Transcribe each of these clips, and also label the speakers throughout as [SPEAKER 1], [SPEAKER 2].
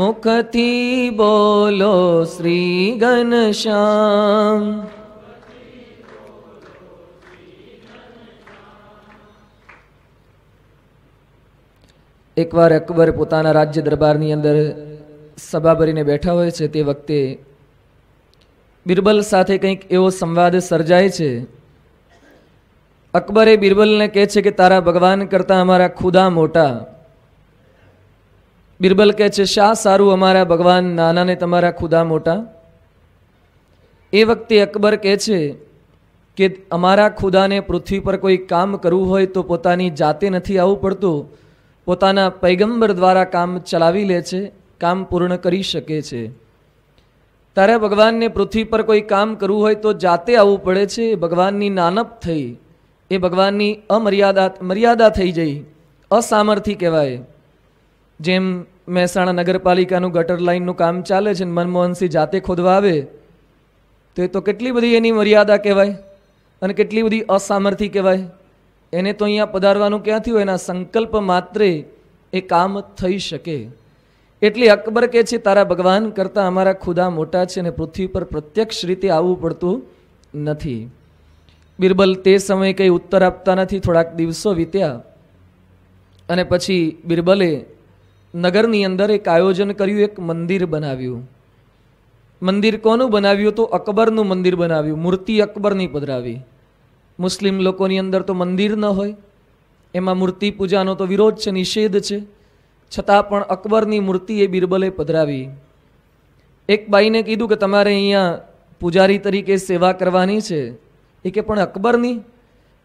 [SPEAKER 1] મુખથી બોલો શ્રી ઘનશ્યામ એકવાર અકબર પોતાના રાજ્ય દરબારની અંદર સભા ભરીને બેઠા હોય છે તે વખતે બિરબલ સાથે કંઈક એવો સંવાદ સર્જાય છે અકબરે બિરબલને કહે છે કે તારા ભગવાન કરતાં અમારા ખુદા મોટા બિરબલ કહે છે શા સારું અમારા ભગવાન નાના ને તમારા ખુદા મોટા એ વખતે અકબર કહે છે કે અમારા ખુદાને પૃથ્વી પર કોઈ કામ કરવું હોય તો પોતાની જાતે નથી આવવું પડતું પોતાના પૈગંબર દ્વારા કામ ચલાવી લે છે કામ પૂર્ણ કરી શકે છે તારે ભગવાનને પૃથ્વી પર કોઈ કામ કરવું હોય તો જાતે આવવું પડે છે ભગવાનની નાનપ થઈ એ ભગવાનની અમર્યાદા મર્યાદા થઈ જઈ અસામર્થી કહેવાય જેમ મહેસાણા નગરપાલિકાનું ગટર લાઇનનું કામ ચાલે છે મનમોહનસિંહ જાતે ખોદવા આવે તો એ તો કેટલી બધી એની મર્યાદા કહેવાય અને કેટલી બધી અસામર્થિ કહેવાય એને તો અહીંયા પધારવાનું ક્યાંથી હોય એના સંકલ્પ માત્રે એ કામ થઈ શકે એટલે અકબર કહે છે તારા ભગવાન કરતાં અમારા ખુદા મોટા છે અને પૃથ્વી પર પ્રત્યક્ષ રીતે આવવું પડતું નથી બિરબલ તે સમયે કંઈ ઉત્તર આપતા નથી થોડાક દિવસો વીત્યા અને પછી બિરબલે નગરની અંદર એક આયોજન કર્યું એક મંદિર બનાવ્યું મંદિર કોનું બનાવ્યું તો અકબરનું મંદિર બનાવ્યું મૂર્તિ અકબરની પધરાવી મુસ્લિમ લોકોની અંદર તો મંદિર ન હોય એમાં મૂર્તિ પૂજાનો તો વિરોધ છે નિષેધ છે છતાં પણ અકબરની મૂર્તિ એ બિરબલે પધરાવી એક બાઈને કીધું કે તમારે અહીંયા પૂજારી તરીકે સેવા કરવાની છે એ કે પણ અકબરની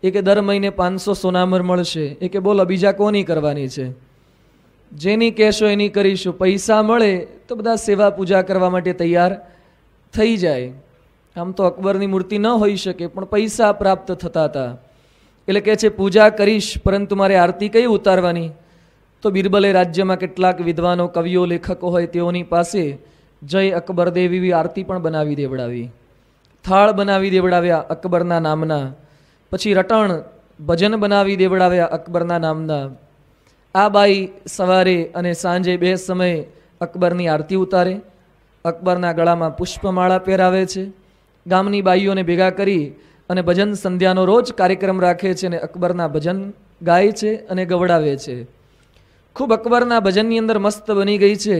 [SPEAKER 1] એ કે દર મહિને પાંચસો સોનામર મળશે એ કે બોલો બીજા કોની કરવાની છે જેની કહેશો એની કરીશું પૈસા મળે તો બધા સેવા પૂજા કરવા માટે તૈયાર થઈ જાય આમ તો અકબરની મૂર્તિ ન હોઈ શકે પણ પૈસા પ્રાપ્ત થતા હતા એટલે કહે છે પૂજા કરીશ પરંતુ મારે આરતી કઈ ઉતારવાની તો બિરબલે રાજ્યમાં કેટલાક વિદ્વાનો કવિઓ લેખકો હોય તેઓની પાસે જય અકબર દેવી આરતી પણ બનાવી દેવડાવી થાળ બનાવી દેવડાવ્યા અકબરના નામના પછી રટણ ભજન બનાવી દેવડાવ્યા અકબરના નામના આ બાઈ સવારે અને સાંજે બે સમયે અકબરની આરતી ઉતારે અકબરના ગળામાં પુષ્પમાળા પહેરાવે છે ગામની બાઈઓને ભેગા કરી અને ભજન સંધ્યાનો રોજ કાર્યક્રમ રાખે છે અને અકબરના ભજન ગાય છે અને ગવડાવે છે ખૂબ અકબરના ભજનની અંદર મસ્ત બની ગઈ છે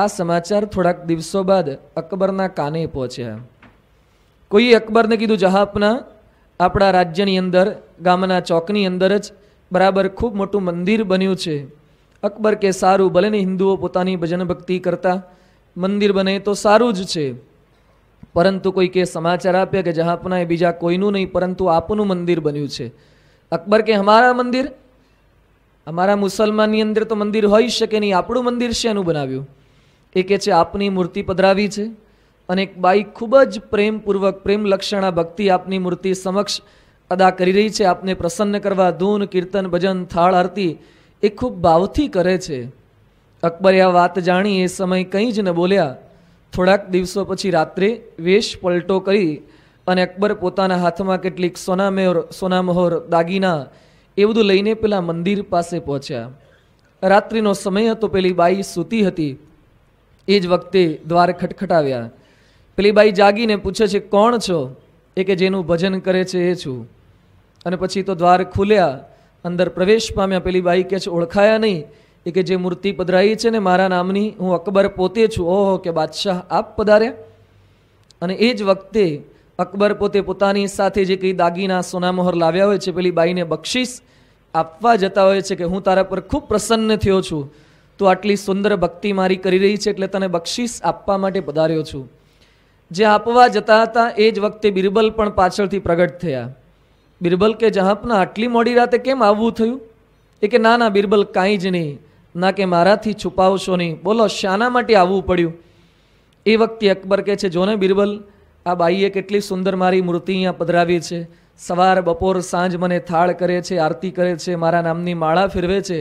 [SPEAKER 1] આ સમાચાર થોડાક દિવસો બાદ અકબરના કાને પહોંચ્યા કોઈ અકબરને કીધું જહાપના આપણા રાજ્યની અંદર ગામના ચોકની અંદર જ બરાબર ખૂબ મોટું મંદિર બન્યું છે અકબર કે સારું ભલે ને હિન્દુઓ પોતાની ભજન ભક્તિ કરતા મંદિર બને તો સારું જ છે પરંતુ કોઈ કે સમાચાર આપ્યા કે જહાપના એ બીજા કોઈનું નહીં પરંતુ આપનું મંદિર બન્યું છે અકબર કે અમારા મંદિર અમારા મુસલમાનની અંદર તો મંદિર હોઈ શકે નહીં આપણું મંદિર છે એનું બનાવ્યું એ કે છે આપની મૂર્તિ પધરાવી છે અને એક બાઈ ખૂબ જ પ્રેમપૂર્વક પ્રેમલક્ષણા ભક્તિ આપની મૂર્તિ સમક્ષ અદા કરી રહી છે આપને પ્રસન્ન કરવા ધૂન કીર્તન ભજન થાળ આરતી એ ખૂબ ભાવથી કરે છે અકબરે આ વાત જાણી એ સમય કંઈ જ ન બોલ્યા થોડાક દિવસો પછી રાત્રે વેશ પલટો કરી અને અકબર પોતાના હાથમાં કેટલીક સોનામેર સોનામહોર દાગીના એ બધું લઈને પેલા મંદિર પાસે પહોંચ્યા રાત્રિનો સમય હતો પેલી બાઈ સૂતી હતી એ જ વખતે દ્વાર ખટખટાવ્યા પેલી બાઈ જાગીને પૂછે છે કોણ છો એ કે જેનું ભજન કરે છે એ છું અને પછી તો દ્વાર ખુલ્યા અંદર પ્રવેશ પામ્યા પેલી બાઈ કે છે ઓળખાયા નહીં એ કે જે મૂર્તિ પધરાઈ છે ને મારા નામની હું અકબર પોતે છું ઓહો કે બાદશાહ આપ પધાર્યા અને એ જ વખતે અકબર પોતે પોતાની સાથે જે કંઈ દાગીના સોનામોહર લાવ્યા હોય છે પેલી બાઈને બક્ષિસ આપવા જતા હોય છે કે હું તારા પર ખૂબ પ્રસન્ન થયો છું તું આટલી સુંદર ભક્તિ મારી કરી રહી છે એટલે તને બક્ષિસ આપવા માટે પધાર્યો છું જે આપવા જતા હતા એ જ વખતે બિરબલ પણ પાછળથી પ્રગટ થયા બિરબલ કે જહાંપના આટલી મોડી રાતે કેમ આવવું થયું એ કે ના ના બિરબલ કાંઈ જ નહીં ના કે મારાથી છુપાવશો નહીં બોલો શાના માટે આવવું પડ્યું એ વખતે અકબર કહે છે જોને બિરબલ આ બાઈએ કેટલી સુંદર મારી મૂર્તિ અહીંયા પધરાવી છે સવાર બપોર સાંજ મને થાળ કરે છે આરતી કરે છે મારા નામની માળા ફેરવે છે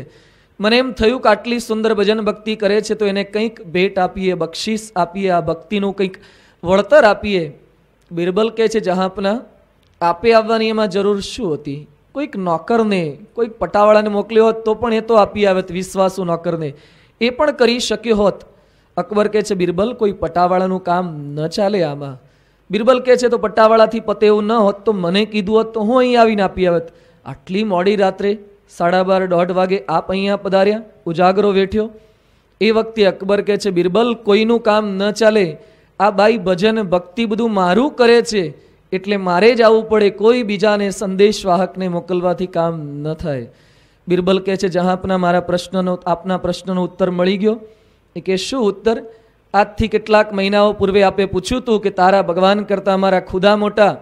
[SPEAKER 1] મને એમ થયું કે આટલી સુંદર ભજન ભક્તિ કરે છે તો એને કંઈક ભેટ આપીએ બક્ષિસ આપીએ આ ભક્તિનું કંઈક વળતર આપીએ બિરબલ કહે છે જહાપના આપે આવવાની એમાં જરૂર શું હતી કોઈક નોકરને કોઈક પટાવાળાને મોકલ્યો હોત તો પણ એ તો આપી આવે વિશ્વાસુ નોકરને એ પણ કરી શક્યો હોત અકબર કહે છે બિરબલ કોઈ પટાવાળાનું કામ ન ચાલે આમાં બિરબલ કહે છે તો પટ્ટાવાળાથી પતે એવું ન હોત તો મને કીધું હોત તો હું અહીં આવીને આપી આવત આટલી મોડી રાત્રે સાડા બાર દોઢ વાગે આપ અહીંયા પધાર્યા ઉજાગરો વેઠ્યો એ વખતે અકબર કહે છે બિરબલ કોઈનું કામ ન ચાલે આ બાઈ ભજન ભક્તિ બધું મારું કરે છે એટલે મારે જ આવવું પડે કોઈ બીજાને સંદેશવાહકને મોકલવાથી કામ ન થાય બિરબલ કહે છે જહાંપના મારા પ્રશ્નનો આપના પ્રશ્નનો ઉત્તર મળી ગયો એ કે શું ઉત્તર આજથી કેટલાક મહિનાઓ પૂર્વે આપે પૂછ્યું હતું કે તારા ભગવાન કરતાં અમારા ખુદા મોટા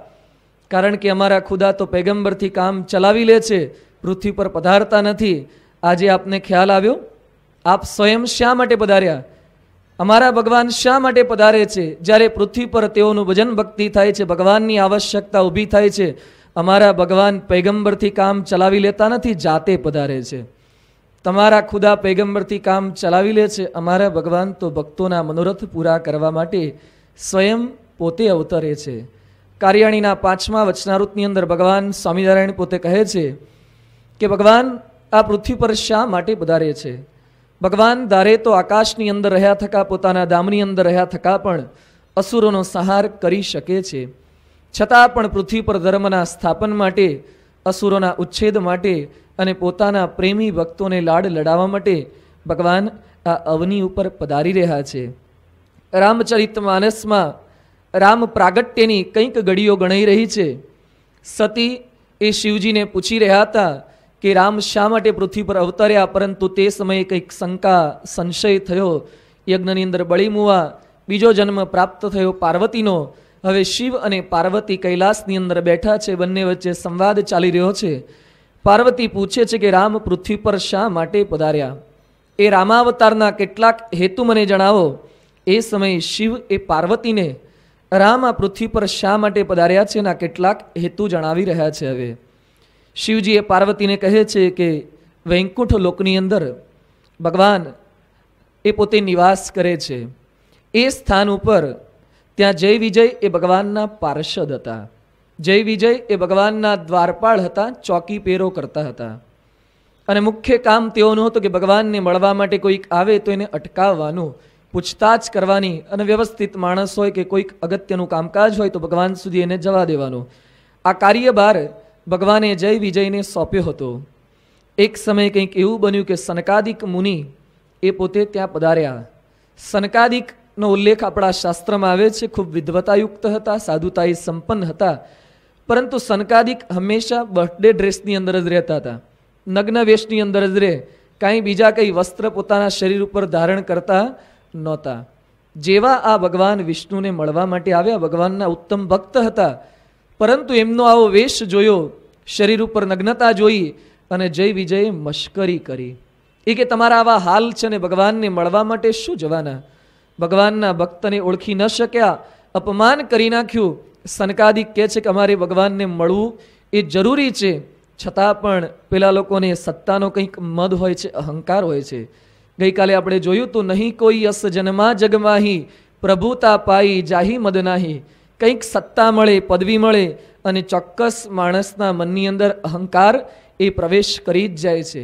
[SPEAKER 1] કારણ કે અમારા ખુદા તો પેગંબરથી કામ ચલાવી લે છે પૃથ્વી પર પધારતા નથી આજે આપને ખ્યાલ આવ્યો આપ સ્વયં શા માટે પધાર્યા અમારા ભગવાન શા માટે પધારે છે જ્યારે પૃથ્વી પર તેઓનું ભજન ભક્તિ થાય છે ભગવાનની આવશ્યકતા ઊભી થાય છે અમારા ભગવાન પૈગંબરથી કામ ચલાવી લેતા નથી જાતે પધારે છે તમારા ખુદા પૈગંબરથી કામ ચલાવી લે છે અમારા ભગવાન તો ભક્તોના મનોરથ પૂરા કરવા માટે સ્વયં પોતે અવતરે છે કાર્યાણીના પાંચમા વચનારૂતની અંદર ભગવાન સ્વામિનારાયણ પોતે કહે છે કે ભગવાન આ પૃથ્વી પર શા માટે પધારે છે ભગવાન ધારે તો આકાશની અંદર રહ્યા થકા પોતાના દામની અંદર રહ્યા થકા પણ અસુરોનો સંહાર કરી શકે છે છતાં પણ પૃથ્વી પર ધર્મના સ્થાપન માટે અસુરોના ઉચ્છેદ માટે અને પોતાના પ્રેમી ભક્તોને લાડ લડાવવા માટે ભગવાન આ અવની ઉપર પધારી રહ્યા છે રામચરિત માનસમાં રામ પ્રાગટ્યની કંઈક ઘડીઓ ગણાઈ રહી છે સતી એ શિવજીને પૂછી રહ્યા હતા કે રામ શા માટે પૃથ્વી પર અવતર્યા પરંતુ તે સમયે કંઈક શંકા સંશય થયો યજ્ઞની અંદર બળીમુવા બીજો જન્મ પ્રાપ્ત થયો પાર્વતીનો હવે શિવ અને પાર્વતી કૈલાસની અંદર બેઠા છે બંને વચ્ચે સંવાદ ચાલી રહ્યો છે પાર્વતી પૂછે છે કે રામ પૃથ્વી પર શા માટે પધાર્યા એ રામાવતારના કેટલાક હેતુ મને જણાવો એ સમયે શિવ એ પાર્વતીને રામ આ પૃથ્વી પર શા માટે પધાર્યા છે એના કેટલાક હેતુ જણાવી રહ્યા છે હવે શિવજી એ પાર્વતીને કહે છે કે વૈકુંઠ લોકની અંદર ભગવાન એ પોતે નિવાસ કરે છે એ સ્થાન ઉપર ત્યાં જય વિજય એ ભગવાનના પાર્ષદ હતા જય વિજય એ ભગવાનના દ્વારપાળ હતા ચોકી પેરો કરતા હતા અને મુખ્ય કામ તેઓનું હતું કે ભગવાનને મળવા માટે કોઈક આવે તો એને અટકાવવાનું પૂછતાછ કરવાની અને વ્યવસ્થિત માણસ હોય કે કોઈક અગત્યનું કામકાજ હોય તો ભગવાન સુધી એને જવા દેવાનું આ કાર્યભાર ભગવાને જય વિજયને સોંપ્યો હતો એક સમયે કંઈક એવું બન્યું કે સનકાદિક મુનિ એ પોતે ત્યાં પધાર્યા સનકાદિકનો ઉલ્લેખ આપણા શાસ્ત્રમાં આવે છે ખૂબ વિદ્વતાયુક્ત હતા સાધુતાએ સંપન્ન હતા પરંતુ સનકાદિક હંમેશા બર્થડે ડ્રેસની અંદર જ રહેતા હતા નગ્ન વેશની અંદર જ રહે કાંઈ બીજા કંઈ વસ્ત્ર પોતાના શરીર ઉપર ધારણ કરતા નહોતા જેવા આ ભગવાન વિષ્ણુને મળવા માટે આવ્યા ભગવાનના ઉત્તમ ભક્ત હતા પરંતુ એમનો આવો વેશ જોયો શરીર ઉપર નગ્નતા જોઈ અને જય વિજયે મશ્કરી કરી એ કે તમારા આવા હાલ છે ને ભગવાનને મળવા માટે શું જવાના ભગવાનના ભક્તને ઓળખી ન શક્યા અપમાન કરી નાખ્યું સનકાદિક કહે છે કે અમારે ભગવાનને મળવું એ જરૂરી છે છતાં પણ પેલા લોકોને સત્તાનો કંઈક મદ હોય છે અહંકાર હોય છે ગઈકાલે આપણે જોયું તો નહીં કોઈ અસ જન્મા જગમાહી પ્રભુતા પાઈ જાહી મદ નાહી કંઈક સત્તા મળે પદવી મળે અને ચોક્કસ માણસના મનની અંદર અહંકાર એ પ્રવેશ કરી જ જાય છે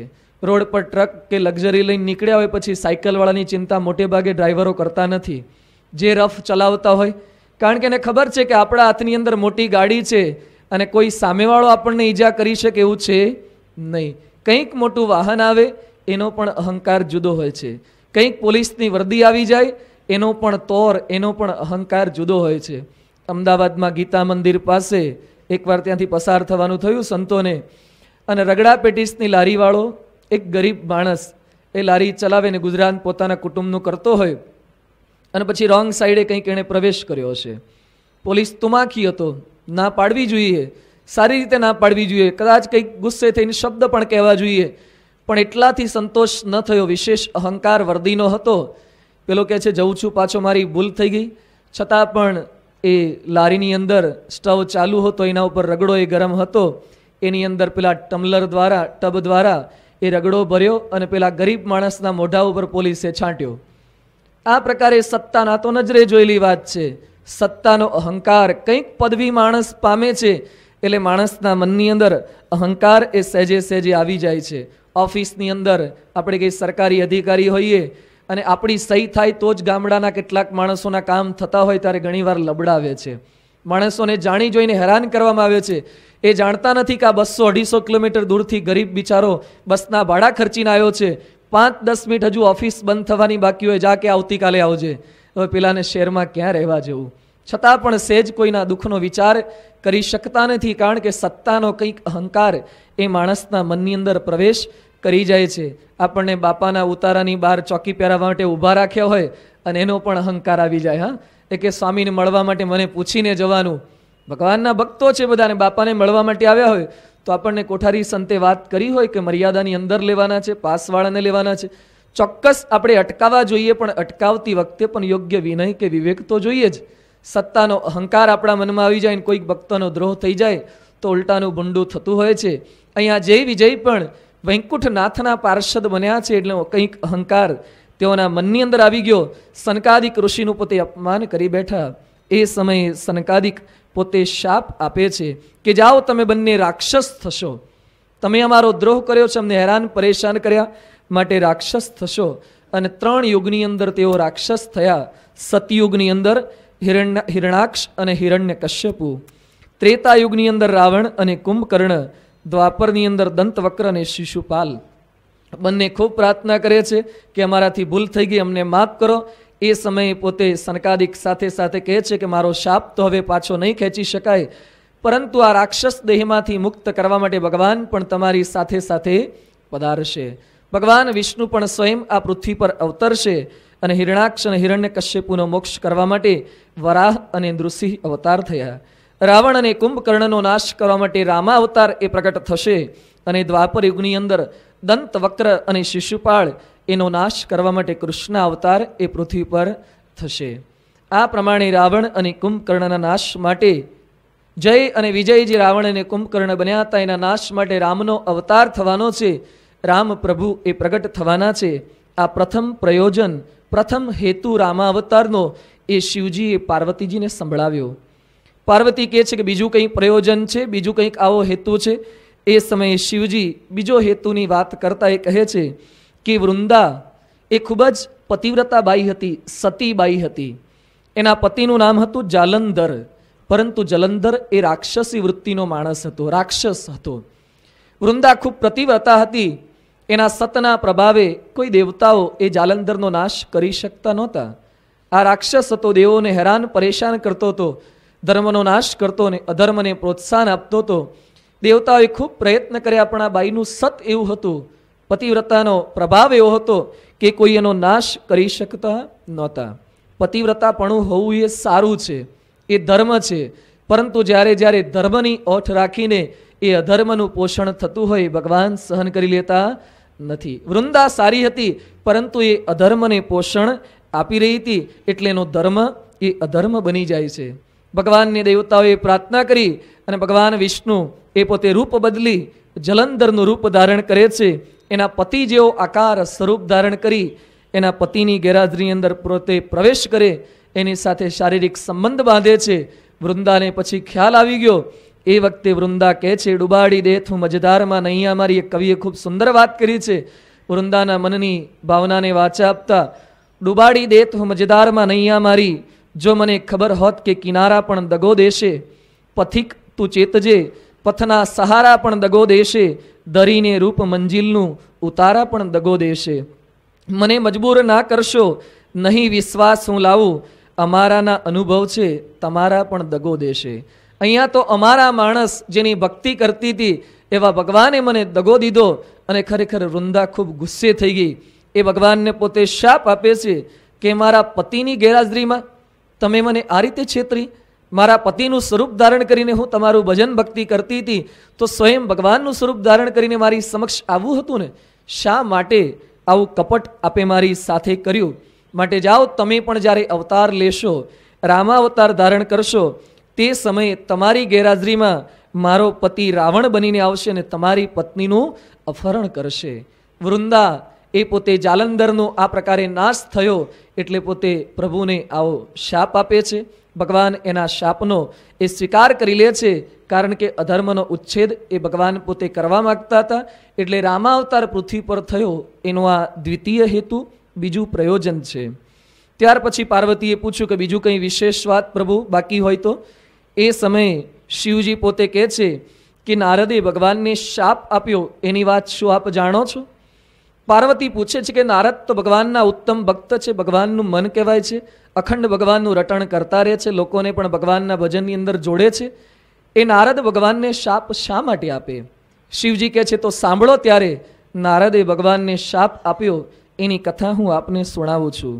[SPEAKER 1] રોડ પર ટ્રક કે લક્ઝરી લઈને નીકળ્યા હોય પછી સાયકલવાળાની ચિંતા મોટેભાગે ડ્રાઈવરો કરતા નથી જે રફ ચલાવતા હોય કારણ કે એને ખબર છે કે આપણા હાથની અંદર મોટી ગાડી છે અને કોઈ સામેવાળો આપણને ઈજા કરી શકે એવું છે નહીં કંઈક મોટું વાહન આવે એનો પણ અહંકાર જુદો હોય છે કંઈક પોલીસની વર્દી આવી જાય એનો પણ તોર એનો પણ અહંકાર જુદો હોય છે અમદાવાદમાં ગીતા મંદિર પાસે એકવાર ત્યાંથી પસાર થવાનું થયું સંતોને અને રગડા પેટીસની લારીવાળો એક ગરીબ માણસ એ લારી ચલાવે ને ગુજરાત પોતાના કુટુંબનું કરતો હોય અને પછી રોંગ સાઈડે કંઈક એણે પ્રવેશ કર્યો છે પોલીસ તુમાખી હતો ના પાડવી જોઈએ સારી રીતે ના પાડવી જોઈએ કદાચ કંઈક ગુસ્સે થઈને શબ્દ પણ કહેવા જોઈએ પણ એટલાથી સંતોષ ન થયો વિશેષ અહંકાર વર્દીનો હતો પેલો કહે છે જઉં છું પાછો મારી ભૂલ થઈ ગઈ છતાં પણ એ લારીની અંદર સ્ટવ ચાલુ હતો એના ઉપર રગડો એ ગરમ હતો એની અંદર પેલા ટમ્લર દ્વારા ટબ દ્વારા એ રગડો ભર્યો અને પેલા ગરીબ માણસના મોઢા ઉપર પોલીસે છાંટ્યો આ પ્રકારે સત્તાના તો નજરે જોયેલી વાત છે સત્તાનો અહંકાર કંઈક પદવી માણસ પામે છે એટલે માણસના મનની અંદર અહંકાર એ સહેજે સહેજે આવી જાય છે ઓફિસની અંદર આપણે કંઈ સરકારી અધિકારી હોઈએ અને આપણી સહી થાય તો જ ગામડાના કેટલાક માણસોના કામ થતા હોય ત્યારે ઘણીવાર લબડાવે છે માણસોને જાણી જોઈને હેરાન કરવામાં આવે છે એ જાણતા નથી કે આ બસો અઢીસો કિલોમીટર દૂરથી ગરીબ બિચારો બસના ભાડા ખર્ચીને આવ્યો છે પાંચ દસ મિનિટ હજુ ઓફિસ બંધ થવાની બાકી હોય જા કે આવતીકાલે આવજે હવે પેલાને શહેરમાં ક્યાં રહેવા જેવું છતાં પણ સહેજ કોઈના દુઃખનો વિચાર કરી શકતા નથી કારણ કે સત્તાનો કંઈક અહંકાર એ માણસના મનની અંદર પ્રવેશ કરી જાય છે આપણને બાપાના ઉતારાની બહાર ચોકી પહેરાવવા માટે ઊભા રાખ્યા હોય અને એનો પણ અહંકાર આવી જાય હા એ કે સ્વામીને મળવા માટે મને પૂછીને જવાનું ભગવાનના ભક્તો છે બધાને બાપાને મળવા માટે આવ્યા હોય તો આપણને કોઠારી સંતે વાત કરી હોય કે મર્યાદાની અંદર લેવાના છે પાસવાળાને લેવાના છે ચોક્કસ આપણે અટકાવવા જોઈએ પણ અટકાવતી વખતે પણ યોગ્ય વિનય કે વિવેક તો જોઈએ જ સત્તાનો અહંકાર આપણા મનમાં આવી જાય ને કોઈક ભક્તનો દ્રોહ થઈ જાય તો ઉલટાનું ભૂંડું થતું હોય છે અહીંયા જય વિજય પણ વૈકુંઠનાથના પાર્ષદ બન્યા છે એટલે કંઈક અહંકાર તેઓના મનની અંદર આવી ગયો સનકાદિક ઋષિનું પોતે અપમાન કરી બેઠા એ સમયે સનકાદિક પોતે શાપ આપે છે કે જાઓ તમે બંને રાક્ષસ થશો તમે અમારો દ્રોહ કર્યો છે અમને હેરાન પરેશાન કર્યા માટે રાક્ષસ થશો અને ત્રણ યુગની અંદર તેઓ રાક્ષસ થયા સતયુગની અંદર હિરણ્ય હિરણાક્ષ અને હિરણ્ય કશ્યપુ ત્રેતા યુગની અંદર રાવણ અને કુંભકર્ણ દ્વાપરની અંદર દંતવક્ર અને શિશુપાલ બંને ખૂબ પ્રાર્થના કરે છે કે અમારાથી ભૂલ થઈ ગઈ અમને માફ કરો એ સમયે પોતે સનકાદિક સાથે સાથે કહે છે કે મારો શાપ તો હવે પાછો નહીં ખેંચી શકાય પરંતુ આ રાક્ષસ દેહમાંથી મુક્ત કરવા માટે ભગવાન પણ તમારી સાથે સાથે પધારશે ભગવાન વિષ્ણુ પણ સ્વયં આ પૃથ્વી પર અવતરશે અને હિરણાક્ષ અને હિરણ્ય કશ્યપુનો મોક્ષ કરવા માટે વરાહ અને નૃસિંહ અવતાર થયા રાવણ અને કુંભકર્ણનો નાશ કરવા માટે રામા અવતાર એ પ્રગટ થશે અને દ્વાપર યુગની અંદર દંત વક્ર અને શિશુપાળ એનો નાશ કરવા માટે કૃષ્ણ અવતાર એ પૃથ્વી પર થશે આ પ્રમાણે રાવણ અને કુંભકર્ણના નાશ માટે જય અને વિજય જે રાવણ અને કુંભકર્ણ બન્યા હતા એના નાશ માટે રામનો અવતાર થવાનો છે રામ પ્રભુ એ પ્રગટ થવાના છે આ પ્રથમ પ્રયોજન પ્રથમ હેતુ રામાવતારનો એ શિવજીએ પાર્વતીજીને સંભળાવ્યો પાર્વતી કહે છે કે બીજું કંઈક પ્રયોજન છે બીજું કંઈક આવો હેતુ છે એ સમયે શિવજી બીજો હેતુની વાત કરતા એ કહે છે કે વૃંદા એ ખૂબ જ પતિવ્રતા બાઈ હતી સતી બાઈ હતી એના પતિનું નામ હતું જાલંધર પરંતુ જલંધર એ રાક્ષસી વૃત્તિનો માણસ હતો રાક્ષસ હતો વૃંદા ખૂબ પ્રતિવ્રતા હતી એના સતના પ્રભાવે કોઈ દેવતાઓ એ જાલંધરનો નાશ કરી શકતા નહોતા આ રાક્ષસ હતો દેવોને હેરાન પરેશાન કરતો હતો ધર્મનો નાશ કરતો અને અધર્મને પ્રોત્સાહન આપતો હતો દેવતાઓએ ખૂબ પ્રયત્ન કર્યા પણ આ બાઈનું સત એવું હતું પતિવ્રતાનો પ્રભાવ એવો હતો કે કોઈ એનો નાશ કરી શકતા નહોતા પતિવ્રતાપણું હોવું એ સારું છે એ ધર્મ છે પરંતુ જ્યારે જ્યારે ધર્મની ઓઠ રાખીને એ અધર્મનું પોષણ થતું હોય ભગવાન સહન કરી લેતા નથી વૃંદા સારી હતી પરંતુ એ અધર્મને પોષણ આપી રહી હતી એટલે એનો ધર્મ એ અધર્મ બની જાય છે ભગવાનની દેવતાઓએ પ્રાર્થના કરી અને ભગવાન વિષ્ણુ એ પોતે રૂપ બદલી જલંધરનું રૂપ ધારણ કરે છે એના પતિ જેવો આકાર સ્વરૂપ ધારણ કરી એના પતિની ગેરહાજરી અંદર પોતે પ્રવેશ કરે એની સાથે શારીરિક સંબંધ બાંધે છે વૃંદાને પછી ખ્યાલ આવી ગયો એ વખતે વૃંદા કહે છે ડુબાડી દે તું મજેદારમાં નહીં અમારી એક કવિએ ખૂબ સુંદર વાત કરી છે વૃંદાના મનની ભાવનાને વાચા આપતા ડુબાડી દે તું મજેદારમાં નહીં અમારી જો મને ખબર હોત કે કિનારા પણ દગો દેશે પથિક તું ચેતજે પથના સહારા પણ દગો દેશે દરીને રૂપ મંજિલનું ઉતારા પણ દગો દેશે મને મજબૂર ના કરશો નહીં વિશ્વાસ હું લાવું અમારાના અનુભવ છે તમારા પણ દગો દેશે અહીંયા તો અમારા માણસ જેની ભક્તિ કરતી હતી એવા ભગવાને મને દગો દીધો અને ખરેખર વૃંદા ખૂબ ગુસ્સે થઈ ગઈ એ ભગવાનને પોતે શાપ આપે છે કે મારા પતિની ગેરહાજરીમાં તમે મને આ રીતે છેતરી મારા પતિનું સ્વરૂપ ધારણ કરીને હું તમારું ભજન ભક્તિ કરતી હતી તો સ્વયં ભગવાનનું સ્વરૂપ ધારણ કરીને મારી સમક્ષ આવવું હતું ને શા માટે આવું કપટ આપે મારી સાથે કર્યું માટે જાઓ તમે પણ જ્યારે અવતાર લેશો રામાવતાર ધારણ કરશો તે સમયે તમારી ગેરહાજરીમાં મારો પતિ રાવણ બનીને આવશે અને તમારી પત્નીનું અપહરણ કરશે વૃંદા એ પોતે જાલંધરનો આ પ્રકારે નાશ થયો એટલે પોતે પ્રભુને આવો શાપ આપે છે ભગવાન એના શાપનો એ સ્વીકાર કરી લે છે કારણ કે અધર્મનો ઉચ્છેદ એ ભગવાન પોતે કરવા માગતા હતા એટલે રામાવતાર પૃથ્વી પર થયો એનો આ દ્વિતીય હેતુ બીજું પ્રયોજન છે ત્યાર પછી પાર્વતીએ પૂછ્યું કે બીજું કંઈ વિશેષ વાત પ્રભુ બાકી હોય તો એ સમયે શિવજી પોતે કહે છે કે નારદે ભગવાનને શાપ આપ્યો એની વાત શું આપ જાણો છો પાર્વતી પૂછે છે કે નારદ તો ભગવાનના ઉત્તમ ભક્ત છે ભગવાનનું મન કહેવાય છે અખંડ ભગવાનનું રટણ કરતા રહે છે લોકોને પણ ભગવાનના ભજનની અંદર જોડે છે એ નારદ ભગવાનને શાપ શા માટે આપે શિવજી કહે છે તો સાંભળો ત્યારે નારદે ભગવાનને શાપ આપ્યો એની કથા હું આપને સુણાવું છું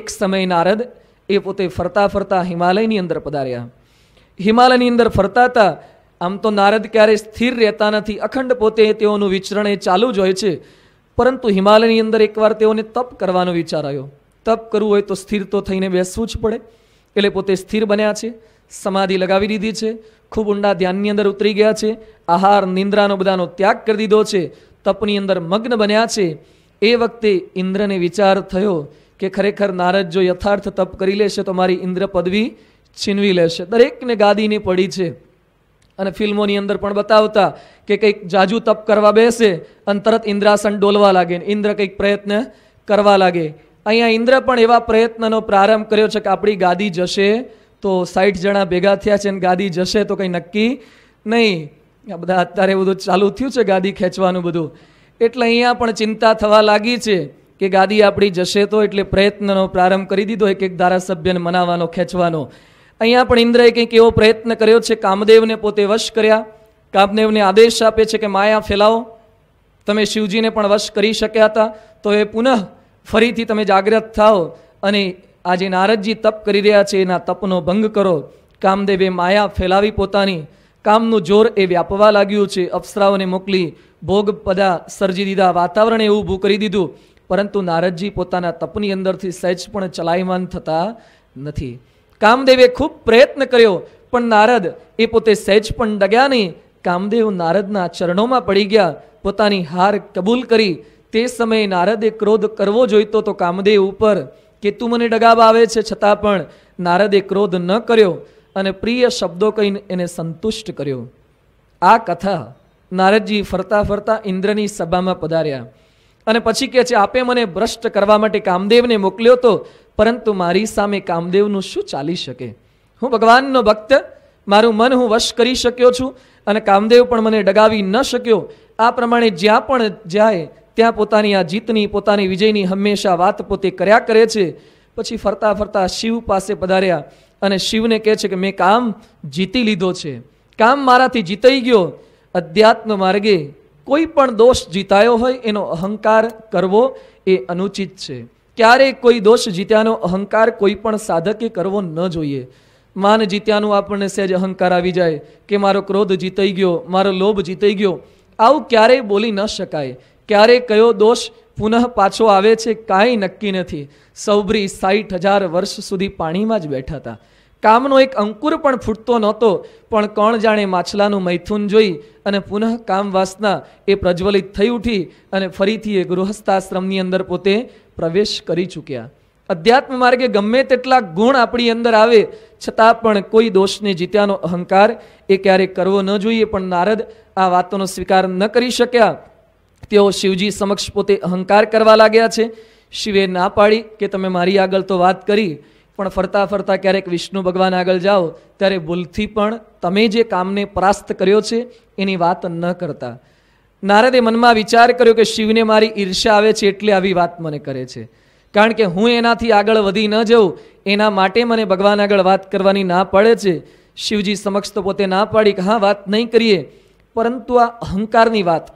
[SPEAKER 1] એક સમય નારદ એ પોતે ફરતા ફરતા હિમાલયની અંદર પધાર્યા હિમાલયની અંદર ફરતા હતા આમ તો નારદ ક્યારેય સ્થિર રહેતા નથી અખંડ પોતે તેઓનું વિચરણ એ ચાલુ જ હોય છે પરંતુ હિમાલયની અંદર એકવાર તેઓને તપ કરવાનો વિચાર આવ્યો તપ કરવું હોય તો સ્થિર તો થઈને બેસવું જ પડે એટલે પોતે સ્થિર બન્યા છે સમાધિ લગાવી દીધી છે ખૂબ ઊંડા ધ્યાનની અંદર ઉતરી ગયા છે આહાર નિંદ્રાનો બધાનો ત્યાગ કરી દીધો છે તપની અંદર મગ્ન બન્યા છે એ વખતે ઇન્દ્રને વિચાર થયો કે ખરેખર નારદ જો યથાર્થ તપ કરી લેશે તો મારી ઇન્દ્ર પદવી છીનવી લેશે દરેકને ગાદીને પડી છે અને ફિલ્મોની અંદર પણ બતાવતા કે કંઈક જાજુ તપ કરવા બેસે અને તરત ઇન્દ્રાસન ડોલવા લાગે ઇન્દ્ર કંઈક પ્રયત્ન કરવા લાગે અહીંયા ઇન્દ્ર પણ એવા પ્રયત્નનો પ્રારંભ કર્યો છે કે આપણી ગાદી જશે તો સાઠ જણા ભેગા થયા છે અને ગાદી જશે તો કંઈ નક્કી નહીં આ બધા અત્યારે બધું ચાલુ થયું છે ગાદી ખેંચવાનું બધું એટલે અહીંયા પણ ચિંતા થવા લાગી છે કે ગાદી આપણી જશે તો એટલે પ્રયત્નનો પ્રારંભ કરી દીધો એક એક ધારાસભ્યને મનાવવાનો ખેંચવાનો અહીંયા પણ ઇન્દ્રએ કંઈક એવો પ્રયત્ન કર્યો છે કામદેવને પોતે વશ કર્યા કામદેવને આદેશ આપે છે કે માયા ફેલાવો તમે શિવજીને પણ વશ કરી શક્યા હતા તો એ પુનઃ ફરીથી તમે જાગ્રત થાઓ અને આ જે નારદજી તપ કરી રહ્યા છે એના તપનો ભંગ કરો કામદેવે માયા ફેલાવી પોતાની કામનું જોર એ વ્યાપવા લાગ્યું છે અપ્સરાઓને મોકલી ભોગ પદા સર્જી દીધા વાતાવરણ એવું ઊભું કરી દીધું પરંતુ નારદજી પોતાના તપની અંદરથી સહેજ પણ ચલાયમાન થતા નથી કામદેવે ખૂબ પ્રયત્ન કર્યો પણ નારદ એ પોતે સહેજ પણ ડગ્યા નહીં કામદેવ નારદના ચરણોમાં પડી ગયા પોતાની હાર કબૂલ કરી તે સમયે નારદે ક્રોધ કરવો જોઈતો તો કામદેવ ઉપર કે તું મને ડગાવા આવે છે છતાં પણ નારદે ક્રોધ ન કર્યો અને પ્રિય શબ્દો કહીને એને સંતુષ્ટ કર્યો આ કથા નારદજી ફરતા ફરતા ઇન્દ્રની સભામાં પધાર્યા અને પછી કહે છે આપે મને ભ્રષ્ટ કરવા માટે કામદેવને મોકલ્યો તો પરંતુ મારી સામે કામદેવનું શું ચાલી શકે હું ભગવાનનો ભક્ત મારું મન હું વશ કરી શક્યો છું અને કામદેવ પણ મને ડગાવી ન શક્યો આ પ્રમાણે જ્યાં પણ જાય ત્યાં પોતાની આ જીતની પોતાની વિજયની હંમેશા વાત પોતે કર્યા કરે છે પછી ફરતા ફરતા શિવ પાસે પધાર્યા અને શિવને કહે છે કે મેં કામ જીતી લીધો છે કામ મારાથી જીતાઈ ગયો અધ્યાત્મ માર્ગે કોઈ પણ દોષ જીતાયો હોય એનો અહંકાર કરવો એ અનુચિત છે ક્યારેય કોઈ દોષ જીત્યાનો અહંકાર કોઈ પણ સાધકે કરવો ન જોઈએ માન જીત્યાનું આપણને સહેજ અહંકાર આવી જાય કે મારો ક્રોધ જીતાઈ ગયો મારો લોભ જીતાઈ ગયો આવું ક્યારેય બોલી ન શકાય ક્યારે કયો દોષ પુનઃ પાછો આવે છે કાંઈ નક્કી નથી સૌબરી સાઠ હજાર વર્ષ સુધી પાણીમાં જ બેઠા હતા કામનો એક અંકુર પણ ફૂટતો નહોતો પણ કોણ જાણે માછલાનું મૈથુન જોઈ અને પુનઃ કામ વાસના એ પ્રજ્વલિત થઈ ઉઠી અને ફરીથી એ ગૃહસ્થાશ્રમની અંદર પોતે પ્રવેશ કરી ચૂક્યા અધ્યાત્મ માર્ગે ગમે તેટલા ગુણ આપણી અંદર આવે છતાં પણ કોઈ દોષને જીત્યાનો અહંકાર એ ક્યારેય કરવો ન જોઈએ પણ નારદ આ વાતોનો સ્વીકાર ન કરી શક્યા તેઓ શિવજી સમક્ષ પોતે અહંકાર કરવા લાગ્યા છે શિવે ના પાડી કે તમે મારી આગળ તો વાત કરી પણ ફરતા ફરતા ક્યારેક વિષ્ણુ ભગવાન આગળ જાઓ ત્યારે ભૂલથી પણ તમે જે કામને પરાસ્ત કર્યો છે એની વાત ન કરતા નારદે મનમાં વિચાર કર્યો કે શિવને મારી ઈર્ષા આવે છે એટલે આવી વાત મને કરે છે કારણ કે હું એનાથી આગળ વધી ન જઉં એના માટે મને ભગવાન આગળ વાત કરવાની ના પડે છે શિવજી સમક્ષ તો પોતે ના પાડી કે હા વાત નહીં કરીએ પરંતુ આ અહંકારની વાત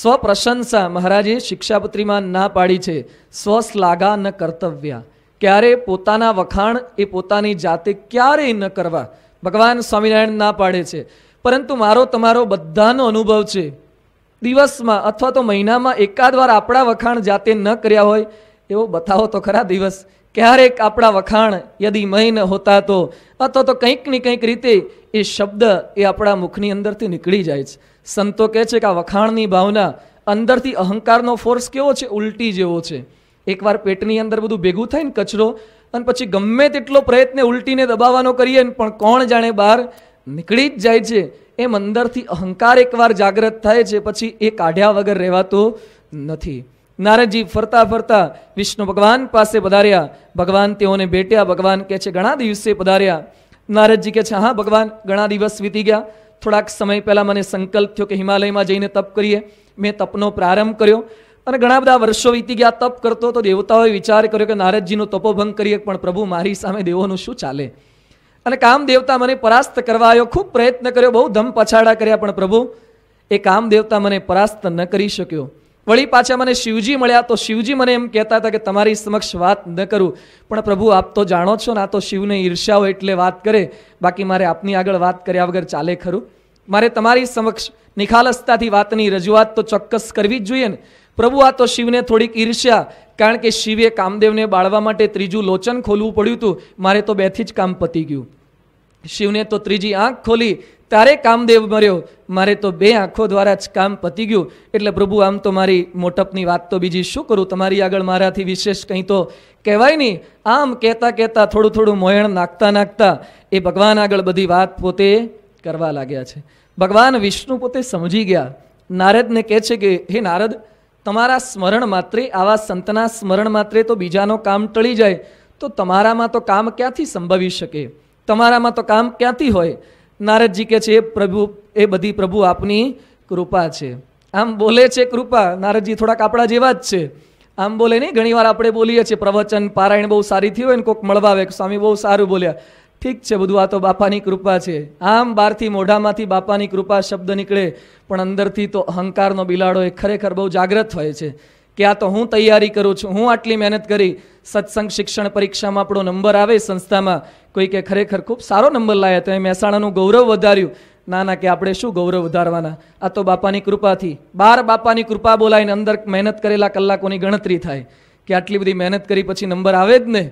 [SPEAKER 1] સ્વપ્રશંસા મહારાજે શિક્ષાપત્રીમાં ના પાડી છે સ્વશ્લાઘા ન કર્તવ્યા ક્યારે પોતાના વખાણ એ પોતાની જાતે ક્યારેય ન કરવા ભગવાન સ્વામિનારાયણ ના પાડે છે પરંતુ મારો તમારો બધાનો અનુભવ છે દિવસમાં અથવા તો મહિનામાં એકાદ વાર આપણા વખાણ જાતે ન કર્યા હોય એવો બતાવો તો ખરા દિવસ ક્યારેક આપણા વખાણ યદી ન હોતા તો અથવા તો કંઈક ને કંઈક રીતે એ શબ્દ એ આપણા મુખની અંદરથી નીકળી જાય છે સંતો કહે છે કે આ વખાણની ભાવના અંદરથી અહંકારનો ફોર્સ કેવો છે ઉલટી જેવો છે એકવાર પેટની અંદર બધું ભેગું થાય ને કચરો અને પછી ગમે તેટલો પ્રયત્ન ઉલટીને દબાવવાનો કરીએ ને પણ કોણ જાણે બહાર નીકળી જ જાય છે એમ અંદરથી અહંકાર એકવાર જાગ્રત થાય છે પછી એ કાઢ્યા વગર રહેવાતો નથી નારદજી ફરતા ફરતા વિષ્ણુ ભગવાન પાસે પધાર્યા ભગવાન તેઓને ભેટ્યા ભગવાન કહે છે ઘણા દિવસે પધાર્યા નારદજી કહે છે હા ભગવાન ઘણા દિવસ વીતી ગયા થોડાક સમય પહેલાં મને સંકલ્પ થયો કે હિમાલયમાં જઈને તપ કરીએ મેં તપનો પ્રારંભ કર્યો અને ઘણા બધા વર્ષો વીતી ગયા તપ કરતો તો દેવતાઓએ વિચાર કર્યો કે નારદજીનો તપોભંગ કરીએ પણ પ્રભુ મારી સામે દેવોનું શું ચાલે અને કામ દેવતા મને પરાસ્ત કરવા આવ્યો ખૂબ પ્રયત્ન કર્યો બહુ ધમ પછાડા કર્યા પણ પ્રભુ એ કામ દેવતા મને પરાસ્ત ન કરી શક્યો વળી પાછા મને શિવજી મળ્યા તો શિવજી મને એમ કહેતા હતા કે તમારી સમક્ષ વાત ન કરું પણ પ્રભુ આપ તો જાણો છો ને આ તો શિવને ઈર્ષ્યાઓ એટલે વાત કરે બાકી મારે આપની આગળ વાત કર્યા વગર ચાલે ખરું મારે તમારી સમક્ષ નિખાલસતાથી વાતની રજૂઆત તો ચોક્કસ કરવી જ જોઈએ ને પ્રભુ આ તો શિવને થોડીક ઈર્ષ્યા કારણ કે શિવે કામદેવને બાળવા માટે ત્રીજું લોચન ખોલવું પડ્યું હતું મારે તો બેથી જ કામ પતી ગયું શિવને તો ત્રીજી આંખ ખોલી તારે કામદેવ મર્યો મારે તો બે આંખો દ્વારા જ કામ પતી ગયું એટલે પ્રભુ આમ તો મારી મોટપની વાત તો બીજી શું કરું તમારી આગળ મારાથી વિશેષ કંઈ તો કહેવાય નહીં આમ કહેતા કહેતા થોડું થોડું મોયણ નાખતા નાખતા એ ભગવાન આગળ બધી વાત પોતે કરવા લાગ્યા છે ભગવાન વિષ્ણુ પોતે સમજી ગયા નારદને કહે છે કે હે નારદ તમારા સ્મરણ માત્રે આવા સંતના સ્મરણ માત્રે તો બીજાનો કામ ટળી જાય તો તમારામાં તો કામ ક્યાંથી સંભવી શકે તમારામાં તો કામ ક્યાંથી હોય નારદજી કે છે પ્રભુ એ બધી પ્રભુ આપની કૃપા છે આમ બોલે છે કૃપા નારદજી થોડાક આપણા જેવા જ છે આમ બોલે નહીં ઘણીવાર આપણે બોલીએ છીએ પ્રવચન પારાયણ બહુ સારી થઈ હોય ને કોઈક મળવા આવે સ્વામી બહુ સારું બોલ્યા ઠીક છે બધું આ તો બાપાની કૃપા છે આમ બહારથી મોઢામાંથી બાપાની કૃપા શબ્દ નીકળે પણ અંદરથી તો અહંકારનો બિલાડો એ ખરેખર બહુ જાગ્રત હોય છે કે આ તો હું તૈયારી કરું છું હું આટલી મહેનત કરી સત્સંગ શિક્ષણ પરીક્ષામાં આપણો નંબર આવે સંસ્થામાં કોઈ કે ખરેખર ખૂબ સારો નંબર લાવ્યા તો એ મહેસાણાનું ગૌરવ વધાર્યું ના ના કે આપણે શું ગૌરવ વધારવાના આ તો બાપાની કૃપાથી બાર બાપાની કૃપા બોલાવીને અંદર મહેનત કરેલા કલાકોની ગણતરી થાય કે આટલી બધી મહેનત કરી પછી નંબર આવે જ ને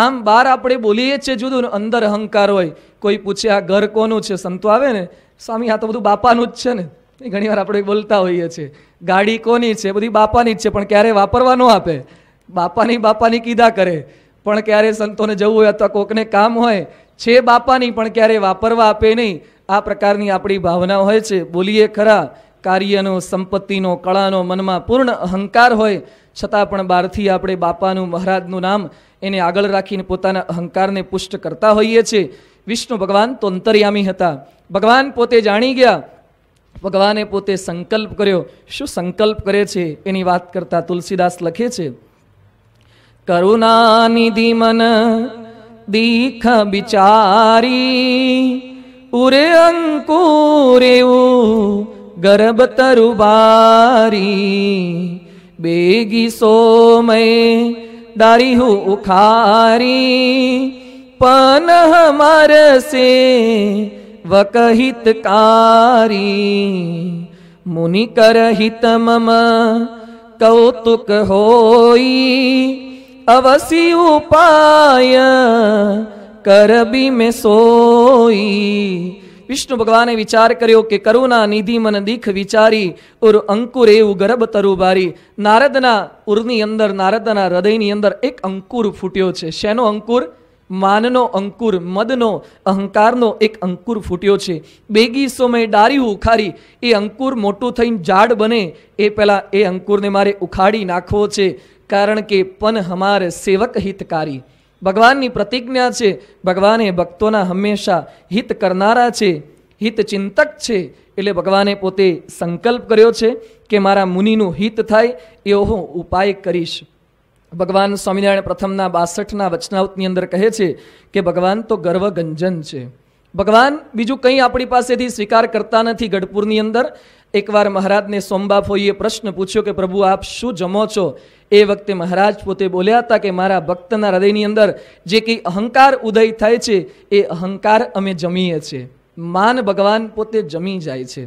[SPEAKER 1] આમ બહાર આપણે બોલીએ છીએ જુદું અંદર અહંકાર હોય કોઈ પૂછે આ ઘર કોનું છે સંતો આવે ને સ્વામી આ તો બધું બાપાનું જ છે ને એ ઘણીવાર આપણે બોલતા હોઈએ છીએ ગાડી કોની છે બધી બાપાની જ છે પણ ક્યારે વાપરવા ન આપે બાપાની બાપાની કીધા કરે પણ ક્યારે સંતોને જવું હોય અથવા કોકને કામ હોય છે બાપાની પણ ક્યારે વાપરવા આપે નહીં આ પ્રકારની આપણી ભાવના હોય છે બોલીએ ખરા કાર્યનો સંપત્તિનો કળાનો મનમાં પૂર્ણ અહંકાર હોય છતાં પણ બહારથી આપણે બાપાનું મહારાજનું નામ એને આગળ રાખીને પોતાના અહંકારને પુષ્ટ કરતા હોઈએ છીએ વિષ્ણુ ભગવાન તો અંતર્યામી હતા ભગવાન પોતે જાણી ગયા ભગવાને પોતે સંકલ્પ કર્યો શું સંકલ્પ કરે છે એની વાત કરતા તુલસીદાસ લખે છે કરુણાનિધિ મન દીખ બિચારી ઉરે અંકુરેવું ગર્ભ તરુબારી બેગી સોમય दारी हो उखारी पन हमार से वकहितकारी मुनि कर हित मम कौतुक होई अवसी उपाय कर भी में सोई વિષ્ણુ ભગવાને વિચાર કર્યો કે કરુણા નિધિ મન દીખ વિચારી ઉર અંકુર એવું ગર્ભ તરુબારી નારદના ઉરની અંદર નારદના હૃદયની અંદર એક અંકુર ફૂટ્યો છે શેનો અંકુર માનનો અંકુર મદનો અહંકારનો એક અંકુર ફૂટ્યો છે બેગી સોમે ડારી ઉખાડી એ અંકુર મોટું થઈને ઝાડ બને એ પહેલાં એ અંકુરને મારે ઉખાડી નાખવો છે કારણ કે પન હમાર સેવક હિતકારી ભગવાનની પ્રતિજ્ઞા છે ભગવાને ભક્તોના હંમેશા હિત કરનારા છે હિત ચિંતક છે એટલે ભગવાને પોતે સંકલ્પ કર્યો છે કે મારા મુનિનું હિત થાય એવો હું ઉપાય કરીશ ભગવાન સ્વામિનારાયણ પ્રથમના બાસઠના વચનાવતની અંદર કહે છે કે ભગવાન તો ગર્વગંજન છે ભગવાન બીજું કંઈ આપણી પાસેથી સ્વીકાર કરતા નથી ગઢપુરની અંદર એકવાર મહારાજને સોમબાફોઈએ પ્રશ્ન પૂછ્યો કે પ્રભુ આપ શું જમો છો એ વખતે મહારાજ પોતે બોલ્યા હતા કે મારા ભક્તના હૃદયની અંદર જે કંઈ અહંકાર ઉદય થાય છે એ અહંકાર અમે જમીએ છીએ માન ભગવાન પોતે જમી જાય છે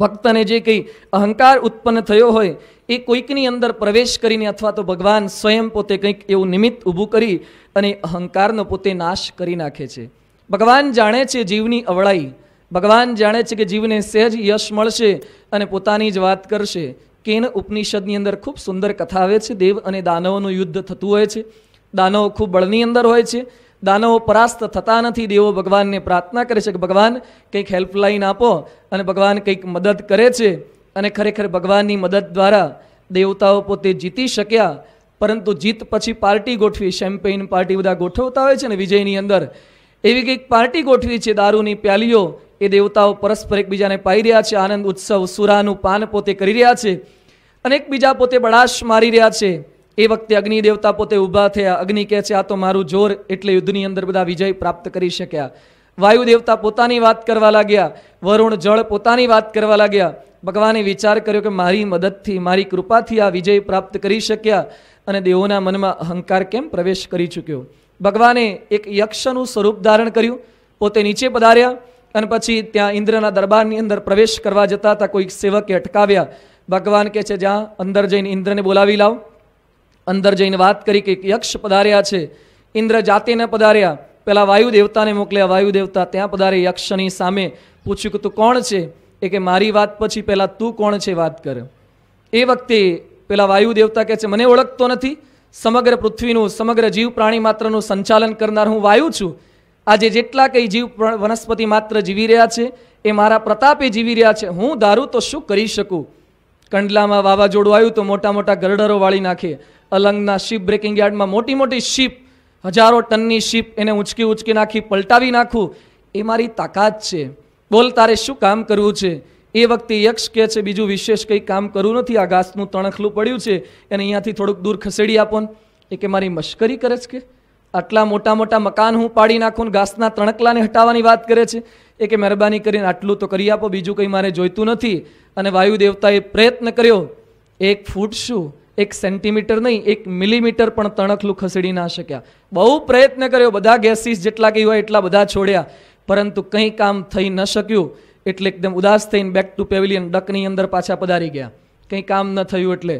[SPEAKER 1] ભક્તને જે કંઈ અહંકાર ઉત્પન્ન થયો હોય એ કોઈકની અંદર પ્રવેશ કરીને અથવા તો ભગવાન સ્વયં પોતે કંઈક એવું નિમિત્ત ઊભું કરી અને અહંકારનો પોતે નાશ કરી નાખે છે ભગવાન જાણે છે જીવની અવળાઈ ભગવાન જાણે છે કે જીવને સહેજ યશ મળશે અને પોતાની જ વાત કરશે કેન ઉપનિષદની અંદર ખૂબ સુંદર કથા આવે છે દેવ અને દાનવોનું યુદ્ધ થતું હોય છે દાનવો ખૂબ બળની અંદર હોય છે દાનવો પરાસ્ત થતા નથી દેવો ભગવાનને પ્રાર્થના કરે છે કે ભગવાન કંઈક હેલ્પલાઇન આપો અને ભગવાન કંઈક મદદ કરે છે અને ખરેખર ભગવાનની મદદ દ્વારા દેવતાઓ પોતે જીતી શક્યા પરંતુ જીત પછી પાર્ટી ગોઠવી શેમ્પેઇન પાર્ટી બધા ગોઠવતા હોય છે ને વિજયની અંદર એવી કંઈક પાર્ટી ગોઠવી છે દારૂની પ્યાલીઓ એ દેવતાઓ પરસ્પર એકબીજાને પાઈ રહ્યા છે આનંદ ઉત્સવ સુરાનું પાન પોતે કરી રહ્યા છે અને એકબીજા પોતે બળાશ મારી રહ્યા છે એ વખતે અગ્નિ દેવતા પોતે ઊભા થયા અગ્નિ કહે છે આ તો મારું જોર એટલે યુદ્ધની અંદર બધા વિજય પ્રાપ્ત કરી શક્યા વાયુ દેવતા પોતાની વાત કરવા લાગ્યા વરુણ જળ પોતાની વાત કરવા લાગ્યા ભગવાને વિચાર કર્યો કે મારી મદદથી મારી કૃપાથી આ વિજય પ્રાપ્ત કરી શક્યા અને દેવોના મનમાં અહંકાર કેમ પ્રવેશ કરી ચૂક્યો ભગવાને એક યક્ષનું સ્વરૂપ ધારણ કર્યું પોતે નીચે પધાર્યા અને પછી ત્યાં ઇન્દ્રના દરબારની અંદર પ્રવેશ કરવા જતા હતા કોઈક સેવકે અટકાવ્યા ભગવાન કહે છે જ્યાં અંદર જઈને ઇન્દ્રને બોલાવી લાવ અંદર જઈને વાત કરી કે યક્ષ પધાર્યા છે ઇન્દ્ર જાતે ન પધાર્યા પેલા વાયુ દેવતાને મોકલ્યા વાયુ દેવતા ત્યાં પધારે યક્ષની સામે પૂછ્યું કે તું કોણ છે એ કે મારી વાત પછી પહેલાં તું કોણ છે વાત કર એ વખતે પેલા વાયુ દેવતા કહે છે મને ઓળખતો નથી સમગ્ર પૃથ્વીનું સમગ્ર જીવ પ્રાણી માત્રનું સંચાલન કરનાર હું વાયુ છું આજે જેટલા કંઈ જીવ વનસ્પતિ માત્ર જીવી રહ્યા છે એ મારા પ્રતાપે જીવી રહ્યા છે હું દારૂ તો શું કરી શકું કંડલામાં વાવાઝોડું આવ્યું તો મોટા મોટા ગરડરો વાળી નાખે અલંગના શીપ બ્રેકિંગ યાર્ડમાં મોટી મોટી શીપ હજારો ટનની શીપ એને ઉંચકી ઉંચકી નાખી પલટાવી નાખું એ મારી તાકાત છે બોલ તારે શું કામ કરવું છે એ વખતે યક્ષ કહે છે બીજું વિશેષ કંઈ કામ કરવું નથી આ ઘાસનું તણખલું પડ્યું છે એને અહીંયાથી થોડુંક દૂર ખસેડી આપો એ કે મારી મશ્કરી કરે છે કે આટલા મોટા મોટા મકાન હું પાડી નાખું ઘાસના તણકલાને હટાવવાની વાત કરે છે એ કે મહેરબાની કરીને આટલું તો કરી આપો બીજું કંઈ મારે જોઈતું નથી અને વાયુદેવતાએ પ્રયત્ન કર્યો એક ફૂટ શું એક સેન્ટીમીટર નહીં એક મિલીમીટર પણ તણકલું ખસેડી ના શક્યા બહુ પ્રયત્ન કર્યો બધા ગેસીસ જેટલા કહી હોય એટલા બધા છોડ્યા પરંતુ કંઈ કામ થઈ ન શક્યું એટલે એકદમ ઉદાસ થઈને બેક ટુ પેવિલિયન ડકની અંદર પાછા પધારી ગયા કંઈ કામ ન થયું એટલે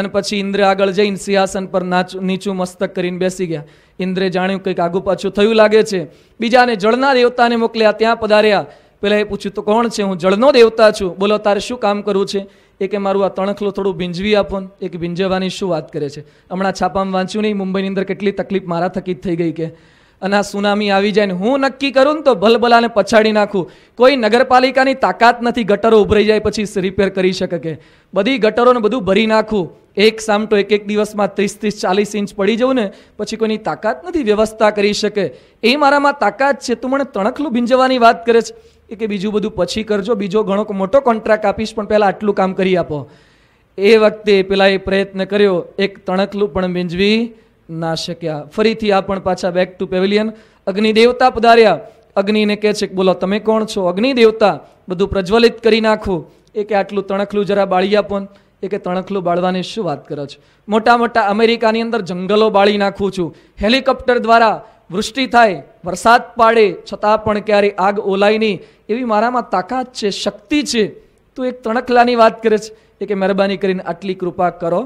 [SPEAKER 1] અને પછી ઇન્દ્ર આગળ જઈને સિંહાસન પર નાચ નીચું મસ્તક કરીને બેસી ગયા ઇન્દ્રે જાણ્યું કંઈક આગુ પાછું થયું લાગે છે બીજાને જળના દેવતાને મોકલ્યા ત્યાં પધાર્યા પેલા એ પૂછ્યું તો કોણ છે હું જળનો દેવતા છું બોલો તારે શું કામ કરવું છે એ કે મારું આ તણખલું થોડું ભીંજવી આપો એક ભીંજવવાની શું વાત કરે છે હમણાં છાપામાં વાંચ્યું નહીં મુંબઈની અંદર કેટલી તકલીફ મારા થકી થઈ ગઈ કે અને આ સુનામી આવી જાય ને હું નક્કી કરું ને તો ભલભલાને પછાડી નાખું કોઈ નગરપાલિકાની તાકાત નથી ગટરો ઉભરાઈ જાય પછી રિપેર કરી શકે કે બધી ગટરોને બધું ભરી નાખું એક સામટો એક એક દિવસમાં ત્રીસ ત્રીસ ચાલીસ ઇંચ પડી જવું ને પછી કોઈની તાકાત નથી વ્યવસ્થા કરી શકે એ મારામાં તાકાત છે તું મને તણખલું ભીંજવાની વાત કરે છે કે બીજું બધું પછી કરજો બીજો ઘણો મોટો કોન્ટ્રાક્ટ આપીશ પણ પહેલાં આટલું કામ કરી આપો એ વખતે પેલા એ પ્રયત્ન કર્યો એક તણખલું પણ ભીંજવી ના શક્યા ફરીથી આ પણ પાછા બેક ટુ પેવેલિયન અગ્નિ દેવતા પધાર્યા અગ્નિને કહે છે કે બોલો તમે કોણ છો અગ્નિ દેવતા બધું પ્રજ્વલિત કરી નાખું એ કે આટલું તણખલું જરા બાળી આપો એ કે તણખલું બાળવાની શું વાત કરો છો મોટા મોટા અમેરિકાની અંદર જંગલો બાળી નાખું છું હેલિકોપ્ટર દ્વારા વૃષ્ટિ થાય વરસાદ પાડે છતાં પણ ક્યારેય આગ ઓલાય નહીં એવી મારામાં તાકાત છે શક્તિ છે તું એક તણખલાની વાત કરે છે એ કે મહેરબાની કરીને આટલી કૃપા કરો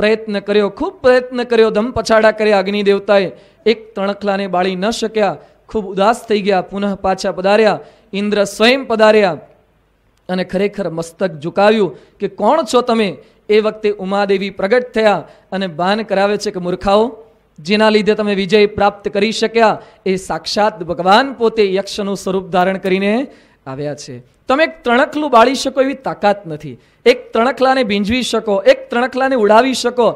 [SPEAKER 1] પ્રયત્ન કર્યો ખૂબ પ્રયત્ન કર્યો ધમ પછાડા કર્યા અગ્નિ દેવતાએ એક તણખલાને બાળી ન શક્યા ખૂબ ઉદાસ થઈ ગયા પુનઃ પાછા પધાર્યા ઇન્દ્ર સ્વયં પધાર્યા અને ખરેખર મસ્તક ઝુકાવ્યું કે કોણ છો તમે એ વખતે ઉમાદેવી પ્રગટ થયા અને બાન કરાવે છે કે મૂર્ખાઓ જેના લીધે તમે વિજય પ્રાપ્ત કરી શક્યા એ સાક્ષાત ભગવાન પોતે યક્ષનું સ્વરૂપ ધારણ કરીને આવ્યા છે તમે એક ત્રણકલું બાળી શકો એવી તાકાત નથી એક ત્રણખલાને ભીંજવી શકો એક ત્રણખલાને ઉડાવી શકો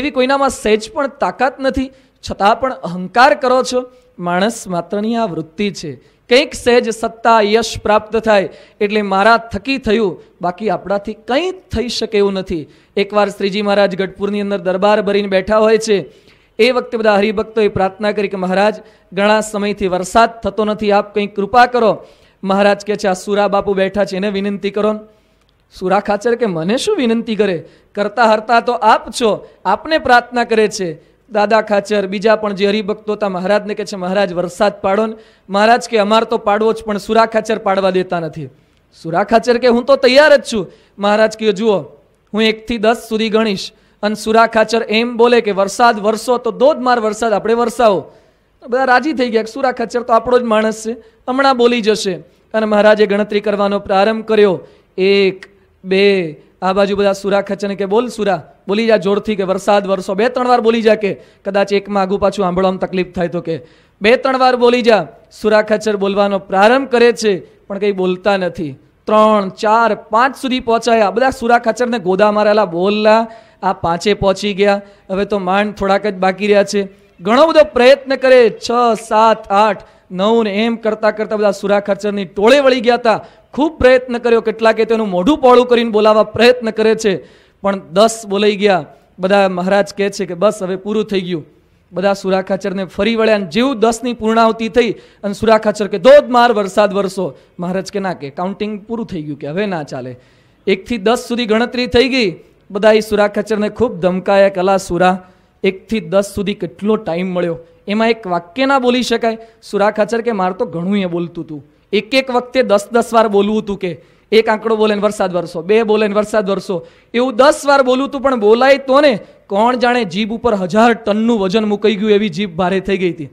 [SPEAKER 1] એવી કોઈનામાં સહેજ પણ તાકાત નથી છતાં પણ અહંકાર કરો છો માણસ માત્રની આ વૃત્તિ છે કંઈક સહેજ સત્તા યશ પ્રાપ્ત થાય એટલે મારા થકી થયું બાકી આપણાથી કંઈ થઈ શકે એવું નથી એકવાર શ્રીજી મહારાજ ગઢપુરની અંદર દરબાર ભરીને બેઠા હોય છે એ વખતે બધા હરિભક્તોએ પ્રાર્થના કરી કે મહારાજ ઘણા સમયથી વરસાદ થતો નથી આપ કંઈક કૃપા કરો મહારાજ કહે છે આ સુરા બાપુ બેઠા છે એને વિનંતી કરો સુરા ખાચર કે મને શું વિનંતી કરે કરતા હરતા તો આપ છો આપને પ્રાર્થના કરે છે દાદા ખાચર બીજા પણ જે હરિભક્તો હતા મહારાજને કહે છે મહારાજ વરસાદ પાડો ને મહારાજ કે અમારે તો પાડવો જ પણ સુરા ખાચર પાડવા દેતા નથી સુરા ખાચર કે હું તો તૈયાર જ છું મહારાજ કહે જુઓ હું એકથી દસ સુધી ગણીશ અને સુરા ખાચર એમ બોલે કે વરસાદ વરસો તો માર વરસાદ આપણે વરસાવો બધા રાજી થઈ ગયા સુરા ખાચર તો આપણો જ માણસ છે હમણાં બોલી જશે અને મહારાજે ગણતરી કરવાનો પ્રારંભ કર્યો એક બે આ બાજુ બધા સુરા ખચન કે બોલ સુરા બોલી જા જોરથી કે વરસાદ વરસો બે ત્રણ વાર બોલી જા કે કદાચ એકમાં આગુ પાછું આંબળવામાં તકલીફ થાય તો કે બે ત્રણ વાર બોલી જા સુરા ખચર બોલવાનો પ્રારંભ કરે છે પણ કંઈ બોલતા નથી ત્રણ ચાર પાંચ સુધી પહોંચાયા બધા સુરા ખચરને ગોદા મારેલા બોલલા આ પાંચે પહોંચી ગયા હવે તો માંડ થોડાક જ બાકી રહ્યા છે ઘણો બધો પ્રયત્ન કરે છ સાત આઠ નવ ને એમ કરતાં કરતાં બધા સુરા ખચરની ટોળે વળી ગયા હતા ખૂબ પ્રયત્ન કર્યો કેટલાકે તેનું મોઢું પહોળું કરીને બોલાવવા પ્રયત્ન કરે છે પણ દસ બોલાઈ ગયા બધા મહારાજ કહે છે કે બસ હવે પૂરું થઈ ગયું બધા સુરાખાચરને ફરી વળ્યા અને જેવું દસની પૂર્ણાહુતિ થઈ અને સુરાખાચર કે ધોધમાર વરસાદ વરસો મહારાજ કે ના કે કાઉન્ટિંગ પૂરું થઈ ગયું કે હવે ના ચાલે એકથી દસ સુધી ગણતરી થઈ ગઈ બધા એ સુરાખાચરને ખૂબ ધમકાયા કલા સુરા એકથી દસ સુધી કેટલો ટાઈમ મળ્યો એમાં એક વાક્ય ના બોલી શકાય સુરાખાચર કે મારે તો ઘણું એ બોલતું હતું એક એક વખતે દસ દસ વાર બોલવું હતું કે એક આંકડો બોલે વરસાદ વરસો બે બોલે વરસાદ વરસો એવું દસ વાર બોલું તું પણ બોલાય તો ને કોણ જાણે જીભ ઉપર હજાર ટનનું વજન મુકાઈ ગયું એવી જીભ ભારે થઈ ગઈ હતી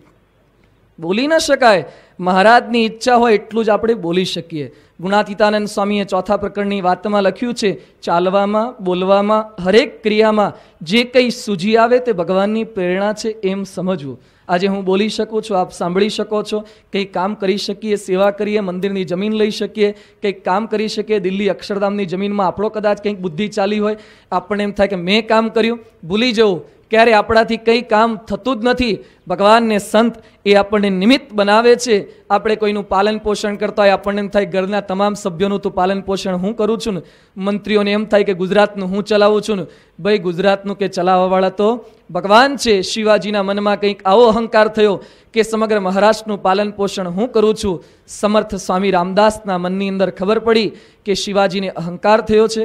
[SPEAKER 1] બોલી ન શકાય મહારાજની ઈચ્છા હોય એટલું જ આપણે બોલી શકીએ ગુણાતીતાનંદ સ્વામીએ ચોથા પ્રકરણની વાતમાં લખ્યું છે ચાલવામાં બોલવામાં હરેક ક્રિયામાં જે કંઈ સૂજી આવે તે ભગવાનની પ્રેરણા છે એમ સમજવું આજે હું બોલી શકું છું આપ સાંભળી શકો છો કંઈક કામ કરી શકીએ સેવા કરીએ મંદિરની જમીન લઈ શકીએ કંઈક કામ કરી શકીએ દિલ્હી અક્ષરધામની જમીનમાં આપણો કદાચ કંઈક બુદ્ધિ ચાલી હોય આપણને એમ થાય કે મેં કામ કર્યું ભૂલી જવું ક્યારે આપણાથી કંઈ કામ થતું જ નથી ભગવાનને સંત એ આપણને નિમિત્ત બનાવે છે આપણે કોઈનું પાલન પોષણ કરતા હોય આપણને એમ થાય ઘરના તમામ સભ્યોનું તો પાલન પોષણ હું કરું છું ને મંત્રીઓને એમ થાય કે ગુજરાતનું હું ચલાવું છું ને ભાઈ ગુજરાતનું કે ચલાવવાવાળા તો ભગવાન છે શિવાજીના મનમાં કંઈક આવો અહંકાર થયો કે સમગ્ર મહારાષ્ટ્રનું પાલન પોષણ હું કરું છું સમર્થ સ્વામી રામદાસના મનની અંદર ખબર પડી કે શિવાજીને અહંકાર થયો છે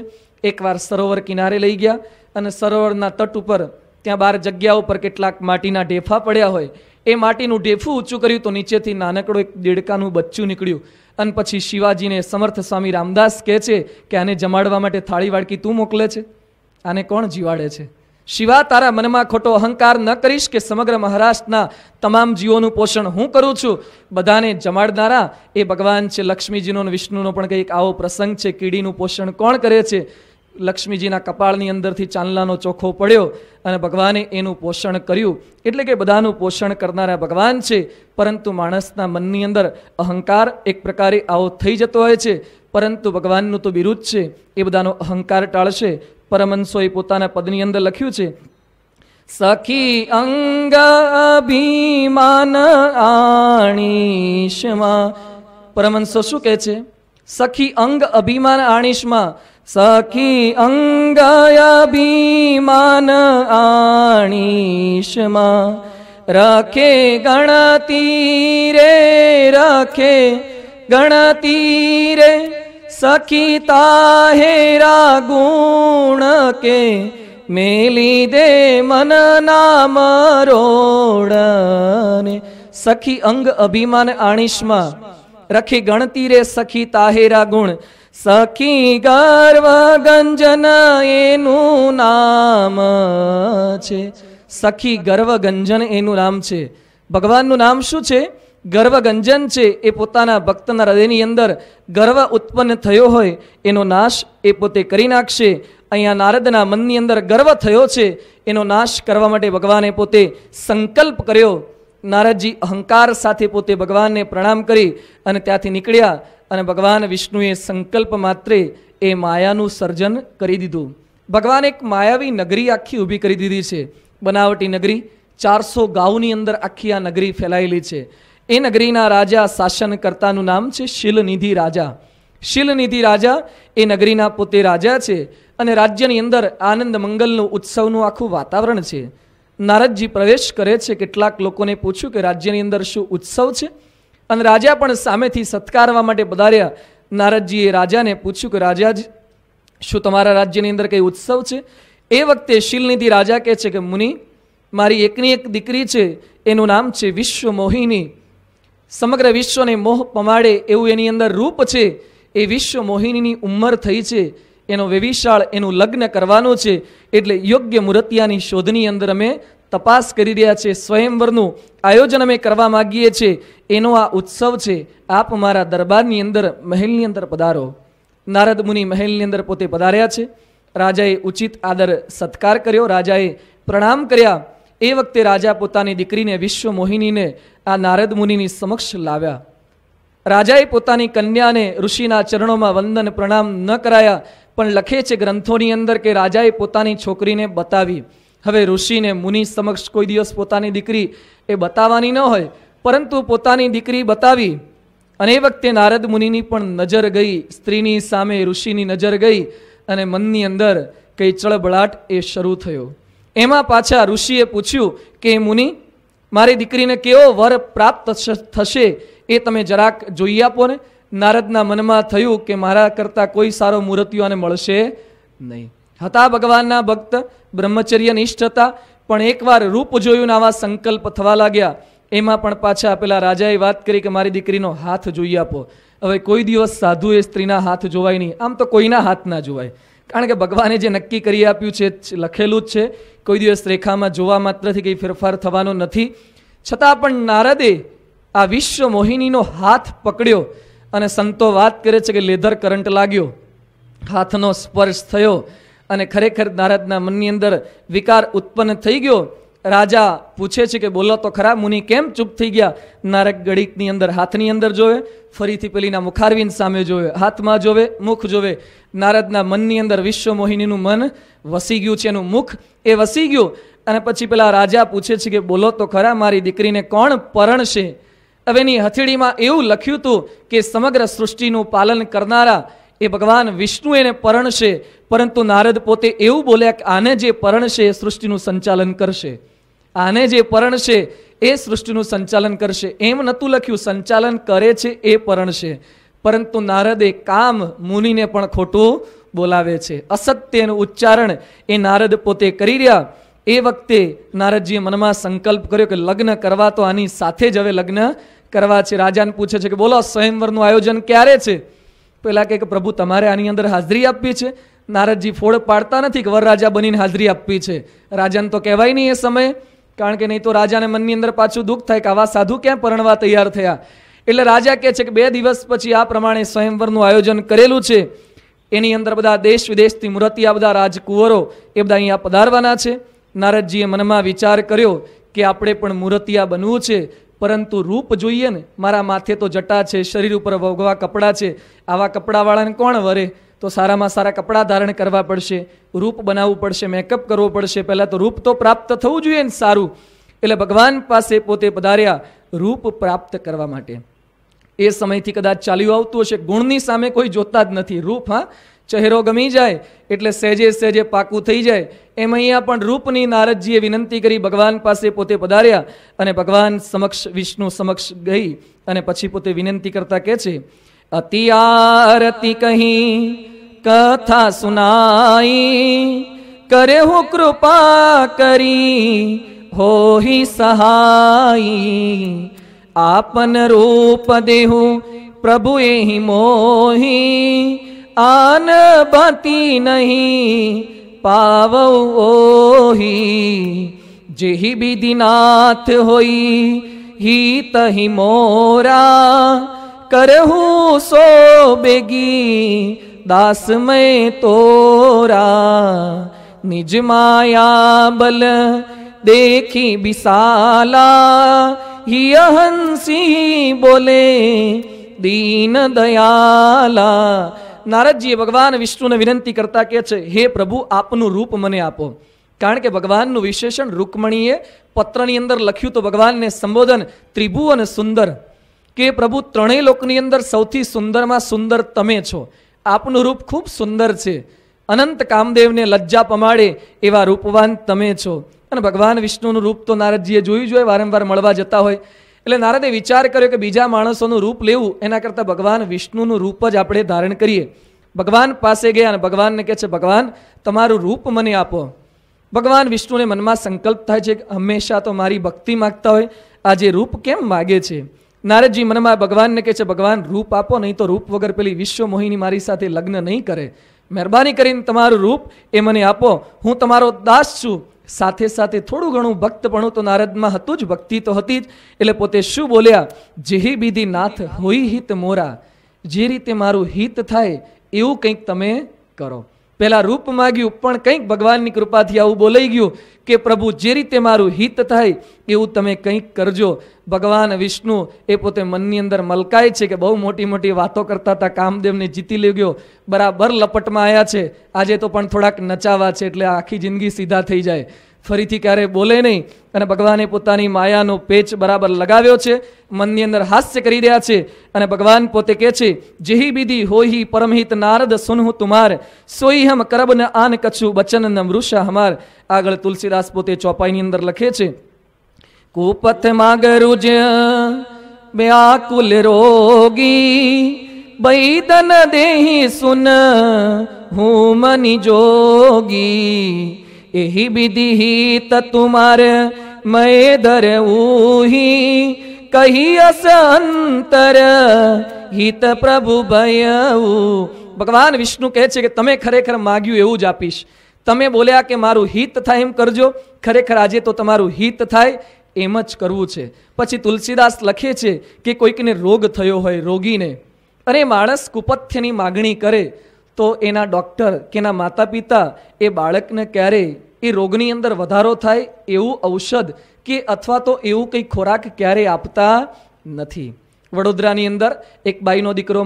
[SPEAKER 1] એકવાર સરોવર કિનારે લઈ ગયા અને સરોવરના તટ ઉપર ત્યાં બાર જગ્યા ઉપર કેટલાક માટીના ઢેફા પડ્યા હોય એ માટીનું ઢેફું ઊંચું કર્યું તો નીચેથી નાનકડો એક દેડકાનું બચ્ચું નીકળ્યું અને પછી શિવાજીને સમર્થ સ્વામી રામદાસ કહે છે કે આને જમાડવા માટે થાળી વાળકી તું મોકલે છે આને કોણ જીવાડે છે શિવા તારા મનમાં ખોટો અહંકાર ન કરીશ કે સમગ્ર મહારાષ્ટ્રના તમામ જીવોનું પોષણ હું કરું છું બધાને જમાડનારા એ ભગવાન છે લક્ષ્મીજીનો અને વિષ્ણુનો પણ કંઈક આવો પ્રસંગ છે કીડીનું પોષણ કોણ કરે છે લક્ષ્મીજીના કપાળની અંદરથી ચાંદલાનો ચોખ્ખો પડ્યો અને ભગવાને એનું પોષણ કર્યું એટલે કે બધાનું પોષણ કરનારા ભગવાન છે પરંતુ માણસના મનની અંદર અહંકાર એક પ્રકારે આવો થઈ જતો હોય છે પરંતુ ભગવાનનું તો બિરુદ છે એ બધાનો અહંકાર ટાળશે પરમંશોએ પોતાના પદની અંદર લખ્યું છે સખી અંગ અભિમાન આણીશમાં પરમંશો શું કહે છે સખી અંગ અભિમાન આણીશમાં सखी अङ्गयभिमान आणीषमा रखे गणती रे रखे गणती रे सखी ताहेरा गुण के मेली दे मन नाम रोडने સખી અંગ અભિમાન આણીશમાં રખી ગણતી રે સખી તાહેરા ગુણ સખી ગર્વ ગંજન એનું નામ છે સખી ગર્વ ગંજન એનું નામ છે ભગવાનનું નામ શું છે ગર્વ ગંજન છે એ પોતાના ભક્તના હૃદયની અંદર ગર્વ ઉત્પન્ન થયો હોય એનો નાશ એ પોતે કરી નાખશે અહીંયા નારદના મનની અંદર ગર્વ થયો છે એનો નાશ કરવા માટે ભગવાને પોતે સંકલ્પ કર્યો નારદજી અહંકાર સાથે પોતે ભગવાનને પ્રણામ કરી અને ત્યાંથી નીકળ્યા અને ભગવાન વિષ્ણુએ સંકલ્પ માત્રે એ માયાનું સર્જન કરી દીધું ભગવાન એક માયાવી નગરી આખી ઊભી કરી દીધી છે બનાવટી નગરી ચારસો ગાઉની અંદર આખી આ નગરી ફેલાયેલી છે એ નગરીના રાજા શાસનકર્તાનું નામ છે શિલનિધિ રાજા શિલનિધિ રાજા એ નગરીના પોતે રાજા છે અને રાજ્યની અંદર આનંદ મંગલનું ઉત્સવનું આખું વાતાવરણ છે નારદજી પ્રવેશ કરે છે કેટલાક લોકોને પૂછ્યું કે રાજ્યની અંદર શું ઉત્સવ છે અને રાજા પણ સામેથી સત્કારવા માટે પધાર્યા નારદજીએ રાજાને પૂછ્યું કે રાજા જ શું તમારા રાજ્યની અંદર કંઈ ઉત્સવ છે એ વખતે શિલનિધિ રાજા કહે છે કે મુનિ મારી એકની એક દીકરી છે એનું નામ છે વિશ્વ મોહિની સમગ્ર વિશ્વને મોહ પમાડે એવું એની અંદર રૂપ છે એ વિશ્વ મોહિનીની ઉંમર થઈ છે એનો વેવિશાળ એનું લગ્ન કરવાનું છે એટલે યોગ્ય મૂર્તિયાની શોધની અંદર અમે તપાસ કરી રહ્યા છે સ્વયંવરનું આયોજન અમે કરવા માગીએ છીએ એનો આ ઉત્સવ છે આપ મારા દરબારની અંદર મહેલની અંદર પધારો નારદ મુનિ મહેલની અંદર પોતે પધાર્યા છે રાજાએ ઉચિત આદર સત્કાર કર્યો રાજાએ પ્રણામ કર્યા એ વખતે રાજા પોતાની દીકરીને વિશ્વ મોહિનીને આ નારદ મુનિની સમક્ષ લાવ્યા રાજાએ પોતાની કન્યાને ઋષિના ચરણોમાં વંદન પ્રણામ ન કરાયા પણ લખે છે ગ્રંથોની અંદર કે રાજાએ પોતાની છોકરીને બતાવી હવે ઋષિને મુનિ સમક્ષ કોઈ દિવસ પોતાની દીકરી એ બતાવવાની ન હોય પરંતુ પોતાની દીકરી બતાવી અને એ વખતે નારદ મુનિની પણ નજર ગઈ સ્ત્રીની સામે ઋષિની નજર ગઈ અને મનની અંદર કઈ ચળબળાટ એ શરૂ થયો એમાં પાછા ઋષિએ પૂછ્યું કે મુનિ મારી દીકરીને કેવો વર પ્રાપ્ત થશે એ તમે જરાક જોઈ આપો ને નારદના મનમાં થયું કે મારા કરતાં કોઈ સારો મૂર્તિઓને મળશે નહીં હતા ભગવાનના ભક્ત બ્રહ્મચર્ય નિષ્ઠ હતા પણ એકવાર રૂપ જોયું આવા સંકલ્પ થવા લાગ્યા એમાં પણ પાછા પેલા રાજાએ વાત કરી કે મારી દીકરીનો હાથ જોઈ આપો હવે કોઈ દિવસ સાધુએ સ્ત્રીના હાથ જોવાય નહીં આમ તો કોઈના હાથ ના જોવાય કારણ કે ભગવાને જે નક્કી કરી આપ્યું છે લખેલું જ છે કોઈ દિવસ રેખામાં જોવા માત્રથી કંઈ ફેરફાર થવાનો નથી છતાં પણ નારદે આ વિશ્વ મોહિનીનો હાથ પકડ્યો અને સંતો વાત કરે છે કે લેધર કરંટ લાગ્યો હાથનો સ્પર્શ થયો અને ખરેખર નારદના મનની અંદર વિકાર ઉત્પન્ન થઈ ગયો રાજા પૂછે છે કે બોલો તો ખરા મુનિ કેમ ચૂપ થઈ ગયા નારક ગણિતની અંદર હાથની અંદર જોવે ફરીથી પેલીના મુખારવીન સામે જોવે હાથમાં જોવે મુખ જોવે નારદના મનની અંદર વિશ્વ મોહિનીનું મન વસી ગયું છે એનું મુખ એ વસી ગયું અને પછી પેલા રાજા પૂછે છે કે બોલો તો ખરા મારી દીકરીને કોણ પરણશે હવે એની હથેળીમાં એવું લખ્યું હતું કે સમગ્ર સૃષ્ટિનું પાલન કરનારા એ ભગવાન વિષ્ણુ એને પરણશે પરંતુ નારદ પોતે એવું બોલ્યા કે આને જે પરણશે એ સૃષ્ટિનું સંચાલન કરશે આને જે પરણશે એ સૃષ્ટિનું સંચાલન કરશે એમ નહોતું લખ્યું સંચાલન કરે છે એ પરણશે પરંતુ નારદે કામ મુનિને પણ ખોટું બોલાવે છે અસત્યનું ઉચ્ચારણ એ નારદ પોતે કરી રહ્યા એ વખતે નારદજીએ મનમાં સંકલ્પ કર્યો કે લગ્ન કરવા તો આની સાથે જ હવે લગ્ન કરવા છે રાજાને પૂછે છે કે બોલો સ્વયંવરનું આયોજન ક્યારે છે પેલા કહે કે પ્રભુ તમારે આની અંદર હાજરી આપવી છે નારદજી ફોડ પાડતા નથી કે વરરાજા બનીને હાજરી આપવી છે રાજાને તો કહેવાય નહીં એ સમયે કારણ કે નહીં તો રાજાને મનની અંદર પાછું દુઃખ થાય કે આવા સાધુ ક્યાં પરણવા તૈયાર થયા એટલે રાજા કહે છે કે બે દિવસ પછી આ પ્રમાણે સ્વયંવરનું આયોજન કરેલું છે એની અંદર બધા દેશ વિદેશથી મૂર્તિ આ બધા રાજકુંવરો એ બધા અહીંયા પધારવાના છે નારદજીએ મનમાં વિચાર કર્યો કે આપણે પણ મૂર્તિયા બનવું છે પરંતુ રૂપ જોઈએ ને મારા માથે તો જટા છે શરીર ઉપર વગવા કપડાં છે આવા કપડાંવાળાને કોણ વરે તો સારામાં સારા કપડાં ધારણ કરવા પડશે રૂપ બનાવવું પડશે મેકઅપ કરવો પડશે પહેલાં તો રૂપ તો પ્રાપ્ત થવું જોઈએ ને સારું એટલે ભગવાન પાસે પોતે પધાર્યા રૂપ પ્રાપ્ત કરવા માટે એ સમયથી કદાચ ચાલ્યું આવતું હશે ગુણની સામે કોઈ જોતા જ નથી રૂપ હા ચહેરો ગમી જાય એટલે સહેજે સહેજે પાકું થઈ જાય એમ અહીંયા પણ રૂપની નારદજીએ વિનંતી કરી ભગવાન પાસે પોતે પધાર્યા અને ભગવાન સમક્ષ વિષ્ણુ સમક્ષ ગઈ અને પછી પોતે વિનંતી કરતા કહે છે અતિ આરતી કહી કથા સુનાઈ કરે હું કૃપા કરી હોહી સહાય આપન રૂપ દેહું પ્રભુએ મોહી आन बाती नहीं पावो ओही जेहि विदिनाथ होई ही तहि मोरा करहू सो बेगी दास में तोरा निज माया बल देखी विशाला ही अहंसी बोले दीन दयाला નારદજીએ ભગવાન વિષ્ણુને વિનંતી કરતા કહે છે હે પ્રભુ આપનું રૂપ મને આપો કારણ કે ભગવાનનું વિશેષણ રૂકમણીએ પત્રની અંદર લખ્યું તો ભગવાનને સંબોધન ત્રિભુવન સુંદર કે પ્રભુ ત્રણેય લોકની અંદર સૌથી સુંદરમાં સુંદર તમે છો આપનું રૂપ ખૂબ સુંદર છે અનંત કામદેવને લજ્જા પમાડે એવા રૂપવાન તમે છો અને ભગવાન વિષ્ણુનું રૂપ તો નારદજીએ જોયું જ હોય વારંવાર મળવા જતા હોય એટલે નારદે વિચાર કર્યો કે બીજા માણસોનું રૂપ લેવું એના કરતાં ભગવાન વિષ્ણુનું રૂપ જ આપણે ધારણ કરીએ ભગવાન પાસે ગયા અને ભગવાનને કહે છે ભગવાન તમારું રૂપ મને આપો ભગવાન વિષ્ણુને મનમાં સંકલ્પ થાય છે કે હંમેશા તો મારી ભક્તિ માગતા હોય આજે રૂપ કેમ માગે છે નારદજી મનમાં ભગવાનને કહે છે ભગવાન રૂપ આપો નહીં તો રૂપ વગર પેલી વિશ્વ મોહિની મારી સાથે લગ્ન નહીં કરે મહેરબાની કરીને તમારું રૂપ એ મને આપો હું તમારો દાસ છું સાથે સાથે થોડું ઘણું ભક્તપણું તો નારદમાં હતું જ ભક્તિ તો હતી જ એટલે પોતે શું બોલ્યા જેહી બીધી નાથ હોય હિત મોરા જે રીતે મારું હિત થાય એવું કંઈક તમે કરો પહેલાં રૂપ માગ્યું પણ કંઈક ભગવાનની કૃપાથી આવું બોલાઈ ગયું કે પ્રભુ જે રીતે મારું હિત થાય એવું તમે કંઈક કરજો ભગવાન વિષ્ણુ એ પોતે મનની અંદર મલકાય છે કે બહુ મોટી મોટી વાતો કરતા હતા કામદેવને જીતી લઈ ગયો બરાબર લપટમાં આવ્યા છે આજે તો પણ થોડાક નચાવા છે એટલે આખી જિંદગી સીધા થઈ જાય ફરીથી ક્યારેય બોલે નહીં અને ભગવાને પોતાની માયાનો પેચ બરાબર લગાવ્યો છે મનની અંદર હાસ્ય કરી રહ્યા છે અને ભગવાન પોતે કહે છે જેહી બીધી હોહી પરમહિત નારદ સુનહુ તુમાર સોઈ હમ કરબ ન આન કછુ બચન ન મૃષા હમાર આગળ તુલસીદાસ પોતે ચોપાઈની અંદર લખે છે કુપથ માગરુજ વ્યાકુલ રોગી બૈદન દેહી સુન હું મની જોગી એહી વિધિ તુમાર મય દર ઉહી કહી અસ અંતર હિત પ્રભુ ભયવું ભગવાન વિષ્ણુ કહે છે કે તમે ખરેખર માગ્યું એવું જ આપીશ તમે બોલ્યા કે મારું હિત થાય એમ કરજો ખરેખર આજે તો તમારું હિત થાય એમ જ કરવું છે પછી તુલસીદાસ લખે છે કે કોઈકને રોગ થયો હોય રોગીને અને માણસ કુપથ્યની માગણી કરે તો એના ડૉક્ટર કે એના માતા પિતા એ બાળકને ક્યારેય એ રોગની અંદર વધારો થાય એવું ઔષધ કે અથવા તો એવું કંઈ ખોરાક ક્યારેય આપતા નથી વડોદરાની અંદર એક બાઈનો દીકરો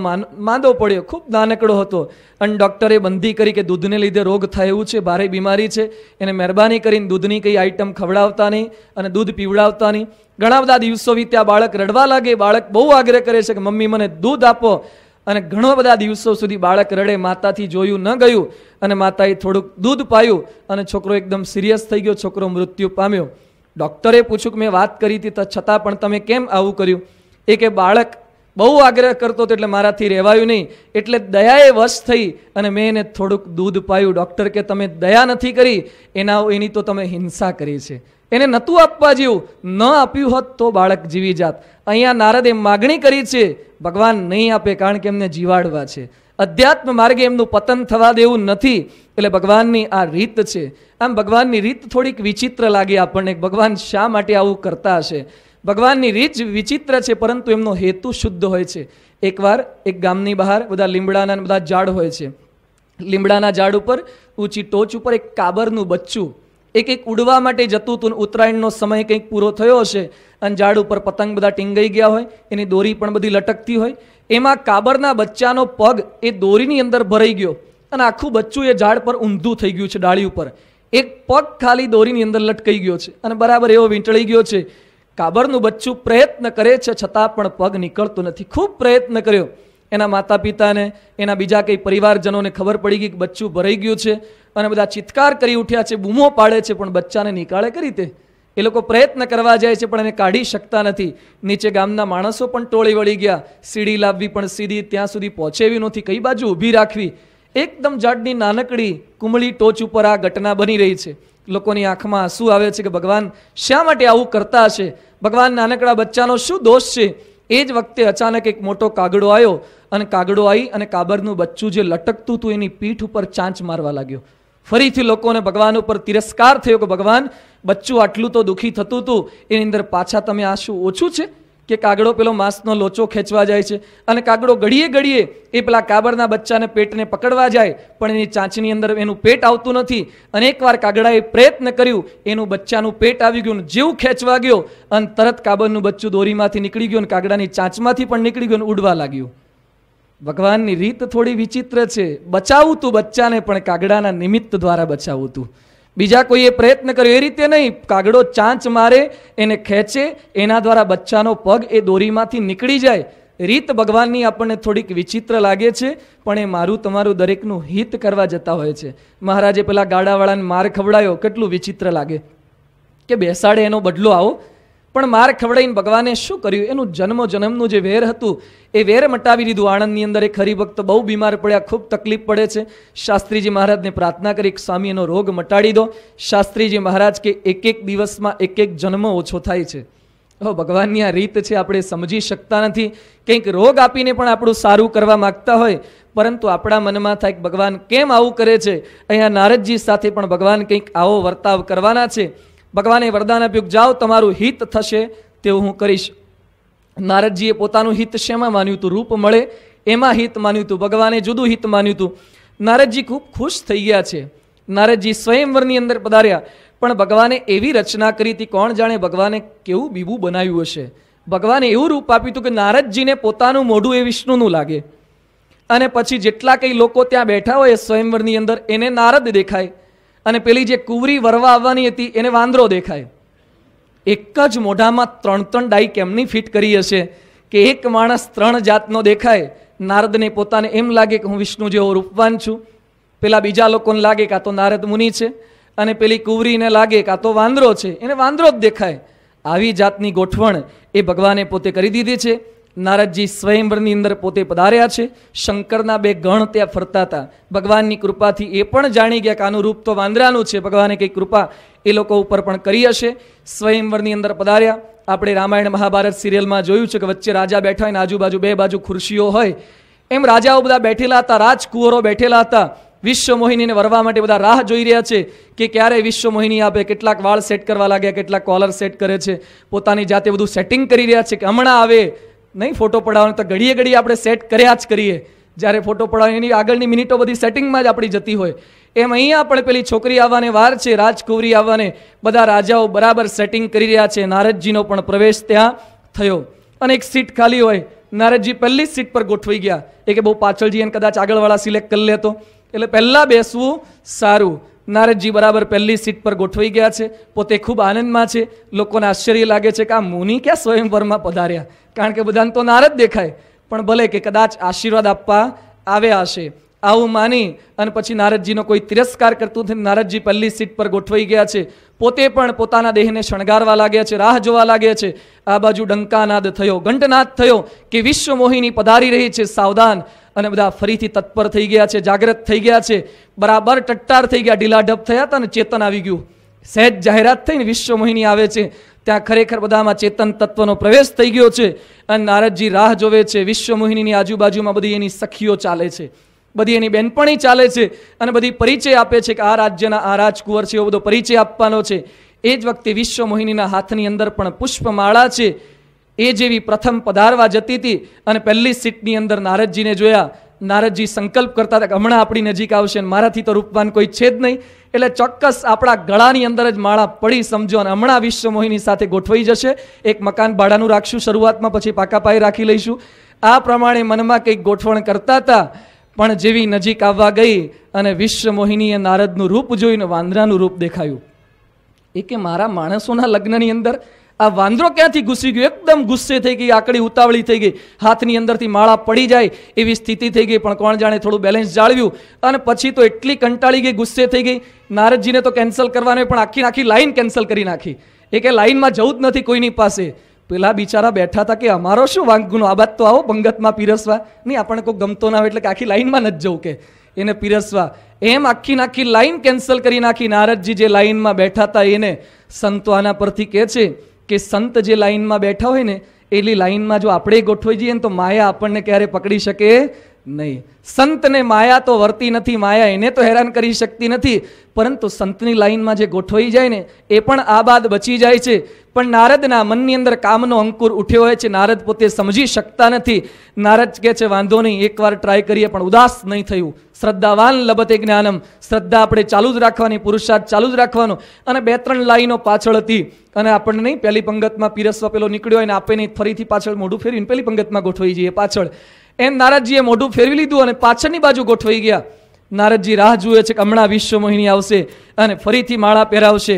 [SPEAKER 1] માંદો પડ્યો ખૂબ નાનકડો હતો અને ડૉક્ટરે બંધી કરી કે દૂધને લીધે રોગ થાય એવું છે ભારે બીમારી છે એને મહેરબાની કરીને દૂધની કંઈ આઈટમ ખવડાવતા નહીં અને દૂધ પીવડાવતા નહીં ઘણા બધા દિવસો વિત્યા બાળક રડવા લાગે બાળક બહુ આગ્રહ કરે છે કે મમ્મી મને દૂધ આપો અને ઘણા બધા દિવસો સુધી બાળક રડે માતાથી જોયું ન ગયું અને માતાએ થોડુંક દૂધ પાયું અને છોકરો એકદમ સિરિયસ થઈ ગયો છોકરો મૃત્યુ પામ્યો ડૉક્ટરે પૂછ્યું કે મેં વાત કરી હતી તો છતાં પણ તમે કેમ આવું કર્યું એ કે બાળક બહુ આગ્રહ કરતો હતો એટલે મારાથી રહેવાયું નહીં એટલે દયાએ વશ થઈ અને મેં એને થોડુંક દૂધ પાયું ડૉક્ટર કે તમે દયા નથી કરી એના એની તો તમે હિંસા કરી છે એને નહોતું આપવા જેવું ન આપ્યું હોત તો બાળક જીવી જાત અહીંયા નારદે માગણી કરી છે ભગવાન નહીં આપે કારણ કે એમને જીવાડવા છે અધ્યાત્મ માર્ગે એમનું પતન થવા દેવું નથી એટલે ભગવાનની આ રીત છે આમ ભગવાનની રીત થોડીક વિચિત્ર લાગે આપણને ભગવાન શા માટે આવું કરતા હશે ભગવાનની રીત વિચિત્ર છે પરંતુ એમનો હેતુ શુદ્ધ હોય છે એકવાર એક ગામની બહાર બધા લીમડાના બધા ઝાડ હોય છે લીમડાના ઝાડ ઉપર ઊંચી ટોચ ઉપર એક કાબરનું બચ્ચું એક એક ઉડવા માટે જતું હતું ઉત્તરાયણનો સમય કંઈક પૂરો થયો હશે અને ઝાડ ઉપર પતંગ બધા ટીંગાઈ ગયા હોય એની દોરી પણ બધી લટકતી હોય એમાં કાબરના બચ્ચાનો પગ એ દોરીની અંદર ભરાઈ ગયો અને આખું બચ્ચું એ ઝાડ પર ઊંધું થઈ ગયું છે ડાળી ઉપર એક પગ ખાલી દોરીની અંદર લટકાઈ ગયો છે અને બરાબર એવો વીંટળી ગયો છે કાબરનું બચ્ચું પ્રયત્ન કરે છે છતાં પણ પગ નીકળતો નથી ખૂબ પ્રયત્ન કર્યો એના માતા પિતાને એના બીજા કંઈ પરિવારજનોને ખબર પડી ગઈ કે બચ્ચું ભરાઈ ગયું છે અને બધા ચિત્કાર કરી ઉઠ્યા છે બૂમો પાડે છે પણ બચ્ચાને નિકાળે કઈ રીતે એ લોકો પ્રયત્ન કરવા જાય છે પણ એને કાઢી શકતા નથી નીચે ગામના માણસો પણ ટોળી વળી ગયા સીડી લાવવી પણ સીધી ત્યાં સુધી પહોંચે નથી કઈ બાજુ ઊભી રાખવી એકદમ ઝાડની નાનકડી કુમળી ટોચ ઉપર આ ઘટના બની રહી છે લોકોની આંખમાં આંસુ આવે છે કે ભગવાન શા માટે આવું કરતા હશે ભગવાન નાનકડા બચ્ચાનો શું દોષ છે એ જ વખતે અચાનક એક મોટો કાગડો આવ્યો અને કાગડો આવી અને કાબરનું બચ્ચું જે લટકતું હતું એની પીઠ ઉપર ચાંચ મારવા લાગ્યો ફરીથી લોકોને ભગવાન ઉપર તિરસ્કાર થયો કે ભગવાન બચ્ચું આટલું તો દુઃખી થતું હતું એની અંદર પાછા તમે આ શું ઓછું છે કે કાગડો પેલો માંસનો લોચો ખેંચવા જાય છે અને કાગડો ગળીએ ગળીએ એ પેલા કાબરના બચ્ચાને પેટને પકડવા જાય પણ એની ચાંચની અંદર એનું પેટ આવતું નથી અનેકવાર કાગડાએ પ્રયત્ન કર્યું એનું બચ્ચાનું પેટ આવી ગયું જેવું ખેંચવા ગયો અને તરત કાબરનું બચ્ચું દોરીમાંથી નીકળી ગયું અને કાગડાની ચાંચમાંથી પણ નીકળી ગયું ઉડવા લાગ્યું ભગવાનની રીત થોડી વિચિત્ર છે બચાવું તું બચ્ચાને પણ કાગડાના નિમિત્ત દ્વારા બચાવું તું બીજા કોઈએ પ્રયત્ન કર્યો એ રીતે નહીં કાગડો ચાંચ મારે એને ખેંચે એના દ્વારા બચ્ચાનો પગ એ દોરીમાંથી નીકળી જાય રીત ભગવાનની આપણને થોડીક વિચિત્ર લાગે છે પણ એ મારું તમારું દરેકનું હિત કરવા જતા હોય છે મહારાજે પેલા ગાડાવાળાને માર ખવડાયો કેટલું વિચિત્ર લાગે કે બેસાડે એનો બદલો આવો પણ માર ખવડાવીને ભગવાને શું કર્યું એનું જન્મો જન્મનું જે વેર હતું એ વેર મટાવી દીધું આણંદની અંદર એક હરિભક્ત બહુ બીમાર પડ્યા ખૂબ તકલીફ પડે છે શાસ્ત્રીજી મહારાજને પ્રાર્થના કરી સ્વામી એનો રોગ મટાડી દો શાસ્ત્રીજી મહારાજ કે એક એક દિવસમાં એક એક જન્મ ઓછો થાય છે હો ભગવાનની આ રીત છે આપણે સમજી શકતા નથી કંઈક રોગ આપીને પણ આપણું સારું કરવા માગતા હોય પરંતુ આપણા મનમાં થાય ભગવાન કેમ આવું કરે છે અહીંયા નારદજી સાથે પણ ભગવાન કંઈક આવો વર્તાવ કરવાના છે ભગવાને વરદાન આપ્યું જાઓ તમારું હિત થશે તેવું હું કરીશ નારદજીએ પોતાનું હિત શેમાં માન્યું હતું રૂપ મળે એમાં હિત માન્યું હતું ભગવાને જુદું હિત માન્યું હતું નારદજી ખૂબ ખુશ થઈ ગયા છે નારદજી સ્વયંવરની અંદર પધાર્યા પણ ભગવાને એવી રચના કરી હતી કોણ જાણે ભગવાને કેવું બીબું બનાવ્યું હશે ભગવાને એવું રૂપ આપ્યું હતું કે નારદજીને પોતાનું મોઢું એ વિષ્ણુનું લાગે અને પછી જેટલા કંઈ લોકો ત્યાં બેઠા હોય સ્વયંવરની અંદર એને નારદ દેખાય અને પેલી જે કુવરી વરવા આવવાની હતી એને વાંદરો દેખાય એક જ મોઢામાં ત્રણ ત્રણ ડાઈ કેમની ફિટ કરી હશે કે એક માણસ ત્રણ જાતનો દેખાય નારદને પોતાને એમ લાગે કે હું વિષ્ણુ જેવો રૂપવાન છું પેલા બીજા લોકોને લાગે કાં તો નારદ મુનિ છે અને પેલી કુવરીને લાગે કાં તો વાંદરો છે એને વાંદરો જ દેખાય આવી જાતની ગોઠવણ એ ભગવાને પોતે કરી દીધી છે નારદજી સ્વયંવરની અંદર પોતે પધાર્યા છે શંકરના બે ગણ ત્યાં ફરતા હતા ભગવાનની કૃપાથી એ પણ જાણી ગયા કે આનું રૂપ તો વાંદરાનું છે ભગવાને કંઈ કૃપા એ લોકો ઉપર પણ કરી હશે સ્વયંવરની અંદર પધાર્યા આપણે રામાયણ મહાભારત સિરિયલમાં જોયું છે કે વચ્ચે રાજા બેઠા હોય ને આજુબાજુ બે બાજુ ખુરશીઓ હોય એમ રાજાઓ બધા બેઠેલા હતા રાજકુંવરો બેઠેલા હતા વિશ્વ મોહિનીને વરવા માટે બધા રાહ જોઈ રહ્યા છે કે ક્યારે વિશ્વ મોહિની આપે કેટલાક વાળ સેટ કરવા લાગ્યા કેટલાક કોલર સેટ કરે છે પોતાની જાતે બધું સેટિંગ કરી રહ્યા છે કે હમણાં આવે નહીં ફોટો પડાવવાનો તો ઘડીએ ઘડીએ આપણે સેટ કર્યા જ કરીએ જ્યારે ફોટો પડાવ એની આગળની મિનિટો બધી સેટિંગમાં જ આપણી જતી હોય એમ અહીંયા પણ પેલી છોકરી આવવાને વાર છે રાજકુંવરી આવવાને બધા રાજાઓ બરાબર સેટિંગ કરી રહ્યા છે નારદજીનો પણ પ્રવેશ ત્યાં થયો અને એક સીટ ખાલી હોય નારદજી પહેલી જ સીટ પર ગોઠવી ગયા એ કે બહુ પાછળજી એને કદાચ આગળવાળા સિલેક્ટ કરી લેતો એટલે પહેલાં બેસવું સારું નારદજી બરાબર પહેલી સીટ પર ગોઠવાઈ ગયા છે પોતે ખૂબ આનંદમાં છે લોકોને આશ્ચર્ય લાગે છે કે આ મુનિ ક્યાં સ્વયંવરમાં પધાર્યા કારણ કે બધાને તો નારદ દેખાય પણ ભલે કે કદાચ આશીર્વાદ આપવા આવ્યા હશે આવું માની અને પછી નારદજીનો કોઈ તિરસ્કાર કરતું થઈને નારદજી પહેલી સીટ પર ગોઠવાઈ ગયા છે પોતે પણ પોતાના દેહને શણગારવા લાગ્યા છે રાહ જોવા લાગ્યા છે આ બાજુ ડંકાનાદ થયો ઘંટનાદ થયો કે વિશ્વ મોહિની પધારી રહી છે સાવધાન અને બધા ફરીથી તત્પર થઈ ગયા છે જાગ્રત થઈ ગયા છે બરાબર ટટ્ટાર થઈ ગયા ઢીલાઢપ થયા હતા અને ચેતન આવી ગયું સહેજ જાહેરાત થઈને વિશ્વ મોહિની આવે છે ત્યાં ખરેખર બધામાં ચેતન તત્વનો પ્રવેશ થઈ ગયો છે અને નારદજી રાહ જોવે છે વિશ્વ મોહિનીની આજુબાજુમાં બધી એની સખીઓ ચાલે છે બધી એની બેનપણી ચાલે છે અને બધી પરિચય આપે છે કે આ રાજ્યના આ રાજકુંવર છે એવો બધો પરિચય આપવાનો છે એ જ વખતે વિશ્વ મોહિનીના હાથની અંદર પણ પુષ્પમાળા છે એ જેવી પ્રથમ પધારવા જતી હતી અને પહેલી સીટની અંદર નારદજીને જોયા નારદજી સંકલ્પ કરતા હતા કે હમણાં આપણી નજીક આવશે અને મારાથી તો રૂપવાન કોઈ છે જ નહીં એટલે ચોક્કસ આપણા ગળાની અંદર જ માળા પડી સમજો અને હમણાં વિશ્વમોહિની સાથે ગોઠવાઈ જશે એક મકાન ભાડાનું રાખશું શરૂઆતમાં પછી પાકા પાયે રાખી લઈશું આ પ્રમાણે મનમાં કંઈક ગોઠવણ કરતા હતા પણ જેવી નજીક આવવા ગઈ અને વિશ્વમોહિનીએ નારદનું રૂપ જોઈને વાંદરાનું રૂપ દેખાયું એ કે મારા માણસોના લગ્નની અંદર આ વાંદરો ક્યાંથી ઘૂસી ગયો એકદમ ગુસ્સે થઈ ગઈ આકડી ઉતાવળી થઈ ગઈ હાથની અંદરથી માળા પડી જાય એવી સ્થિતિ થઈ ગઈ પણ કોણ જાણે થોડું બેલેન્સ જાળવ્યું અને પછી તો એટલી કંટાળી ગઈ ગુસ્સે થઈ ગઈ નારદજીને તો કેન્સલ કરવાનું પણ આખી આખી લાઈન કેન્સલ કરી નાખી એ કે લાઈનમાં જવું જ નથી કોઈની પાસે પેલા બિચારા બેઠા હતા કે અમારો શું વાંકગુનો આ બાદ તો આવો પંગતમાં પીરસવા નહીં આપણને કોઈ ગમતો ના હોય એટલે કે આખી લાઈનમાં નથી જવું કે એને પીરસવા એમ આખી નાખી લાઈન કેન્સલ કરી નાખી નારદજી જે લાઈનમાં બેઠા હતા એને સંતો આના પરથી કહે છે કે સંત જે લાઈનમાં બેઠા હોય ને એલી લાઈનમાં જો આપણે ગોઠવી જઈએ ને તો માયા આપણને ક્યારે પકડી શકે નહીં સંતને માયા તો વર્તી નથી માયા એને તો હેરાન કરી શકતી નથી પરંતુ સંતની લાઈનમાં જે ગોઠવાઈ જાય ને એ પણ આ બાદ બચી જાય છે પણ નારદના મનની અંદર કામનો અંકુર ઉઠ્યો હોય છે નારદ પોતે સમજી શકતા નથી નારદ કહે છે વાંધો નહીં એકવાર ટ્રાય કરીએ પણ ઉદાસ નહીં થયું શ્રદ્ધાવાન લબતે જ્ઞાનમ શ્રદ્ધા આપણે ચાલુ જ રાખવાની પુરુષાર્થ ચાલુ જ રાખવાનો અને બે ત્રણ લાઈનો પાછળ હતી અને આપણને નહીં પહેલી પંગતમાં પીરસવા પેલો નીકળ્યો હોય અને આપણે નહીં ફરીથી પાછળ મોઢું ફેરવીને પહેલી પંગતમાં ગોઠવાઈ જઈએ પાછળ એમ નારદજીએ મોઢું ફેરવી લીધું અને પાછળની બાજુ ગોઠવાઈ ગયા નારદજી રાહ જુએ છે કે હમણાં વિશ્વ મોહિની આવશે અને ફરીથી માળા પહેરાવશે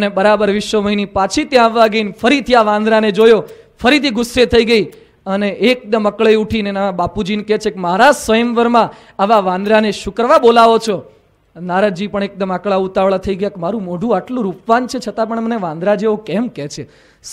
[SPEAKER 1] અને બરાબર વિશ્વ મોહિની પાછી ત્યાં આવવા ગઈને ફરીથી આ વાંદરાને જોયો ફરીથી ગુસ્સે થઈ ગઈ અને એકદમ અકળાઈ ઉઠીને બાપુજીને કહે છે કે મારા સ્વયંવરમાં આવા વાંદરાને શું બોલાવો છો નારદજી પણ એકદમ આકળા ઉતાવળા થઈ ગયા કે મારું મોઢું આટલું રૂપવાન છે છતાં પણ મને વાંદરા જેવો કેમ કહે છે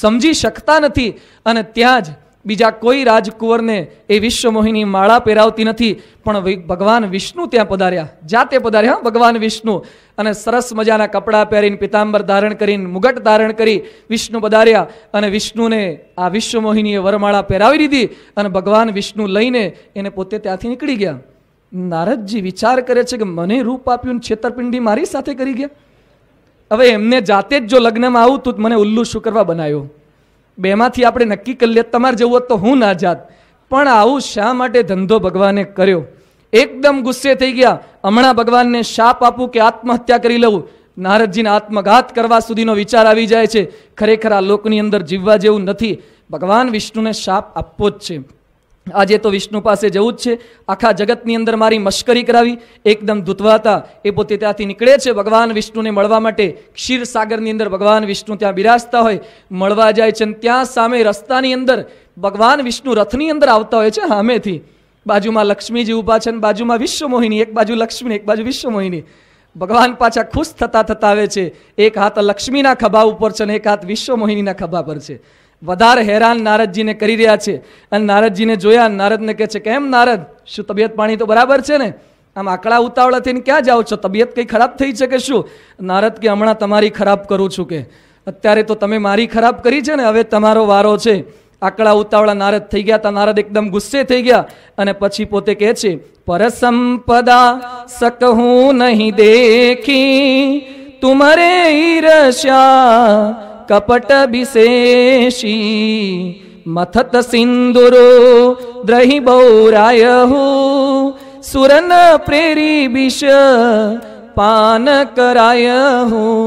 [SPEAKER 1] સમજી શકતા નથી અને ત્યાં જ બીજા કોઈ રાજકુંવરને એ વિશ્વમોહિની માળા પહેરાવતી નથી પણ ભગવાન વિષ્ણુ ત્યાં પધાર્યા જાતે પધાર્યા ભગવાન વિષ્ણુ અને સરસ મજાના કપડાં પહેરીને પિતાંબર ધારણ કરીને મુગટ ધારણ કરી વિષ્ણુ પધાર્યા અને વિષ્ણુને આ વિશ્વમોહિનીએ વરમાળા પહેરાવી દીધી અને ભગવાન વિષ્ણુ લઈને એને પોતે ત્યાંથી નીકળી ગયા નારદજી વિચાર કરે છે કે મને રૂપ આપ્યું છેતરપિંડી મારી સાથે કરી ગયા હવે એમને જાતે જ જો લગ્નમાં આવું તો મને ઉલ્લુ શું કરવા બનાવ્યું બેમાંથી આપણે નક્કી કરી લે તમારે જવું હોત તો હું ના જાત પણ આવું શા માટે ધંધો ભગવાને કર્યો એકદમ ગુસ્સે થઈ ગયા હમણાં ભગવાનને શાપ આપું કે આત્મહત્યા કરી લઉં નારદજીને આત્મઘાત કરવા સુધીનો વિચાર આવી જાય છે ખરેખર આ લોકની અંદર જીવવા જેવું નથી ભગવાન વિષ્ણુને શાપ આપવો જ છે આજે તો વિષ્ણુ પાસે જવું જ છે આખા જગતની અંદર મારી મશ્કરી કરાવી એકદમ ધૂતવાતા એ પોતે ત્યાંથી નીકળે છે ભગવાન વિષ્ણુને મળવા માટે ક્ષીરસાગરની અંદર ભગવાન વિષ્ણુ ત્યાં બિરાજતા હોય મળવા જાય છે અને ત્યાં સામે રસ્તાની અંદર ભગવાન વિષ્ણુ રથની અંદર આવતા હોય છે સામેથી બાજુમાં લક્ષ્મીજી ઊભા છે અને બાજુમાં વિશ્વમોહિની એક બાજુ લક્ષ્મી એક બાજુ વિશ્વમોહિની ભગવાન પાછા ખુશ થતા થતા આવે છે એક હાથ લક્ષ્મીના ખભા ઉપર છે અને એક હાથ વિશ્વમોહિનીના ખભા પર છે વધારે હેરાન નારદજીને કરી રહ્યા છે અને નારદજીને જોયા નારદને કહે છે કેમ નારદ શું તબિયત પાણી તો બરાબર છે ને આમ આકડા ઉતાવળા થઈને ક્યાં જાઓ છો તબિયત કંઈ ખરાબ થઈ છે કે શું નારદ કે હમણાં તમારી ખરાબ કરું છું કે અત્યારે તો તમે મારી ખરાબ કરી છે ને હવે તમારો વારો છે આકડા ઉતાવળા નારદ થઈ ગયા તા નારદ એકદમ ગુસ્સે થઈ ગયા અને પછી પોતે કહે છે પરસંપદા હું નહીં દેખી તુમરે ઈર્ષ્યા કપટ બિશેષી મથત સિંદુરો દ્રહી બૌરાય સુરન પ્રેરી બિશ પાન કરાય હું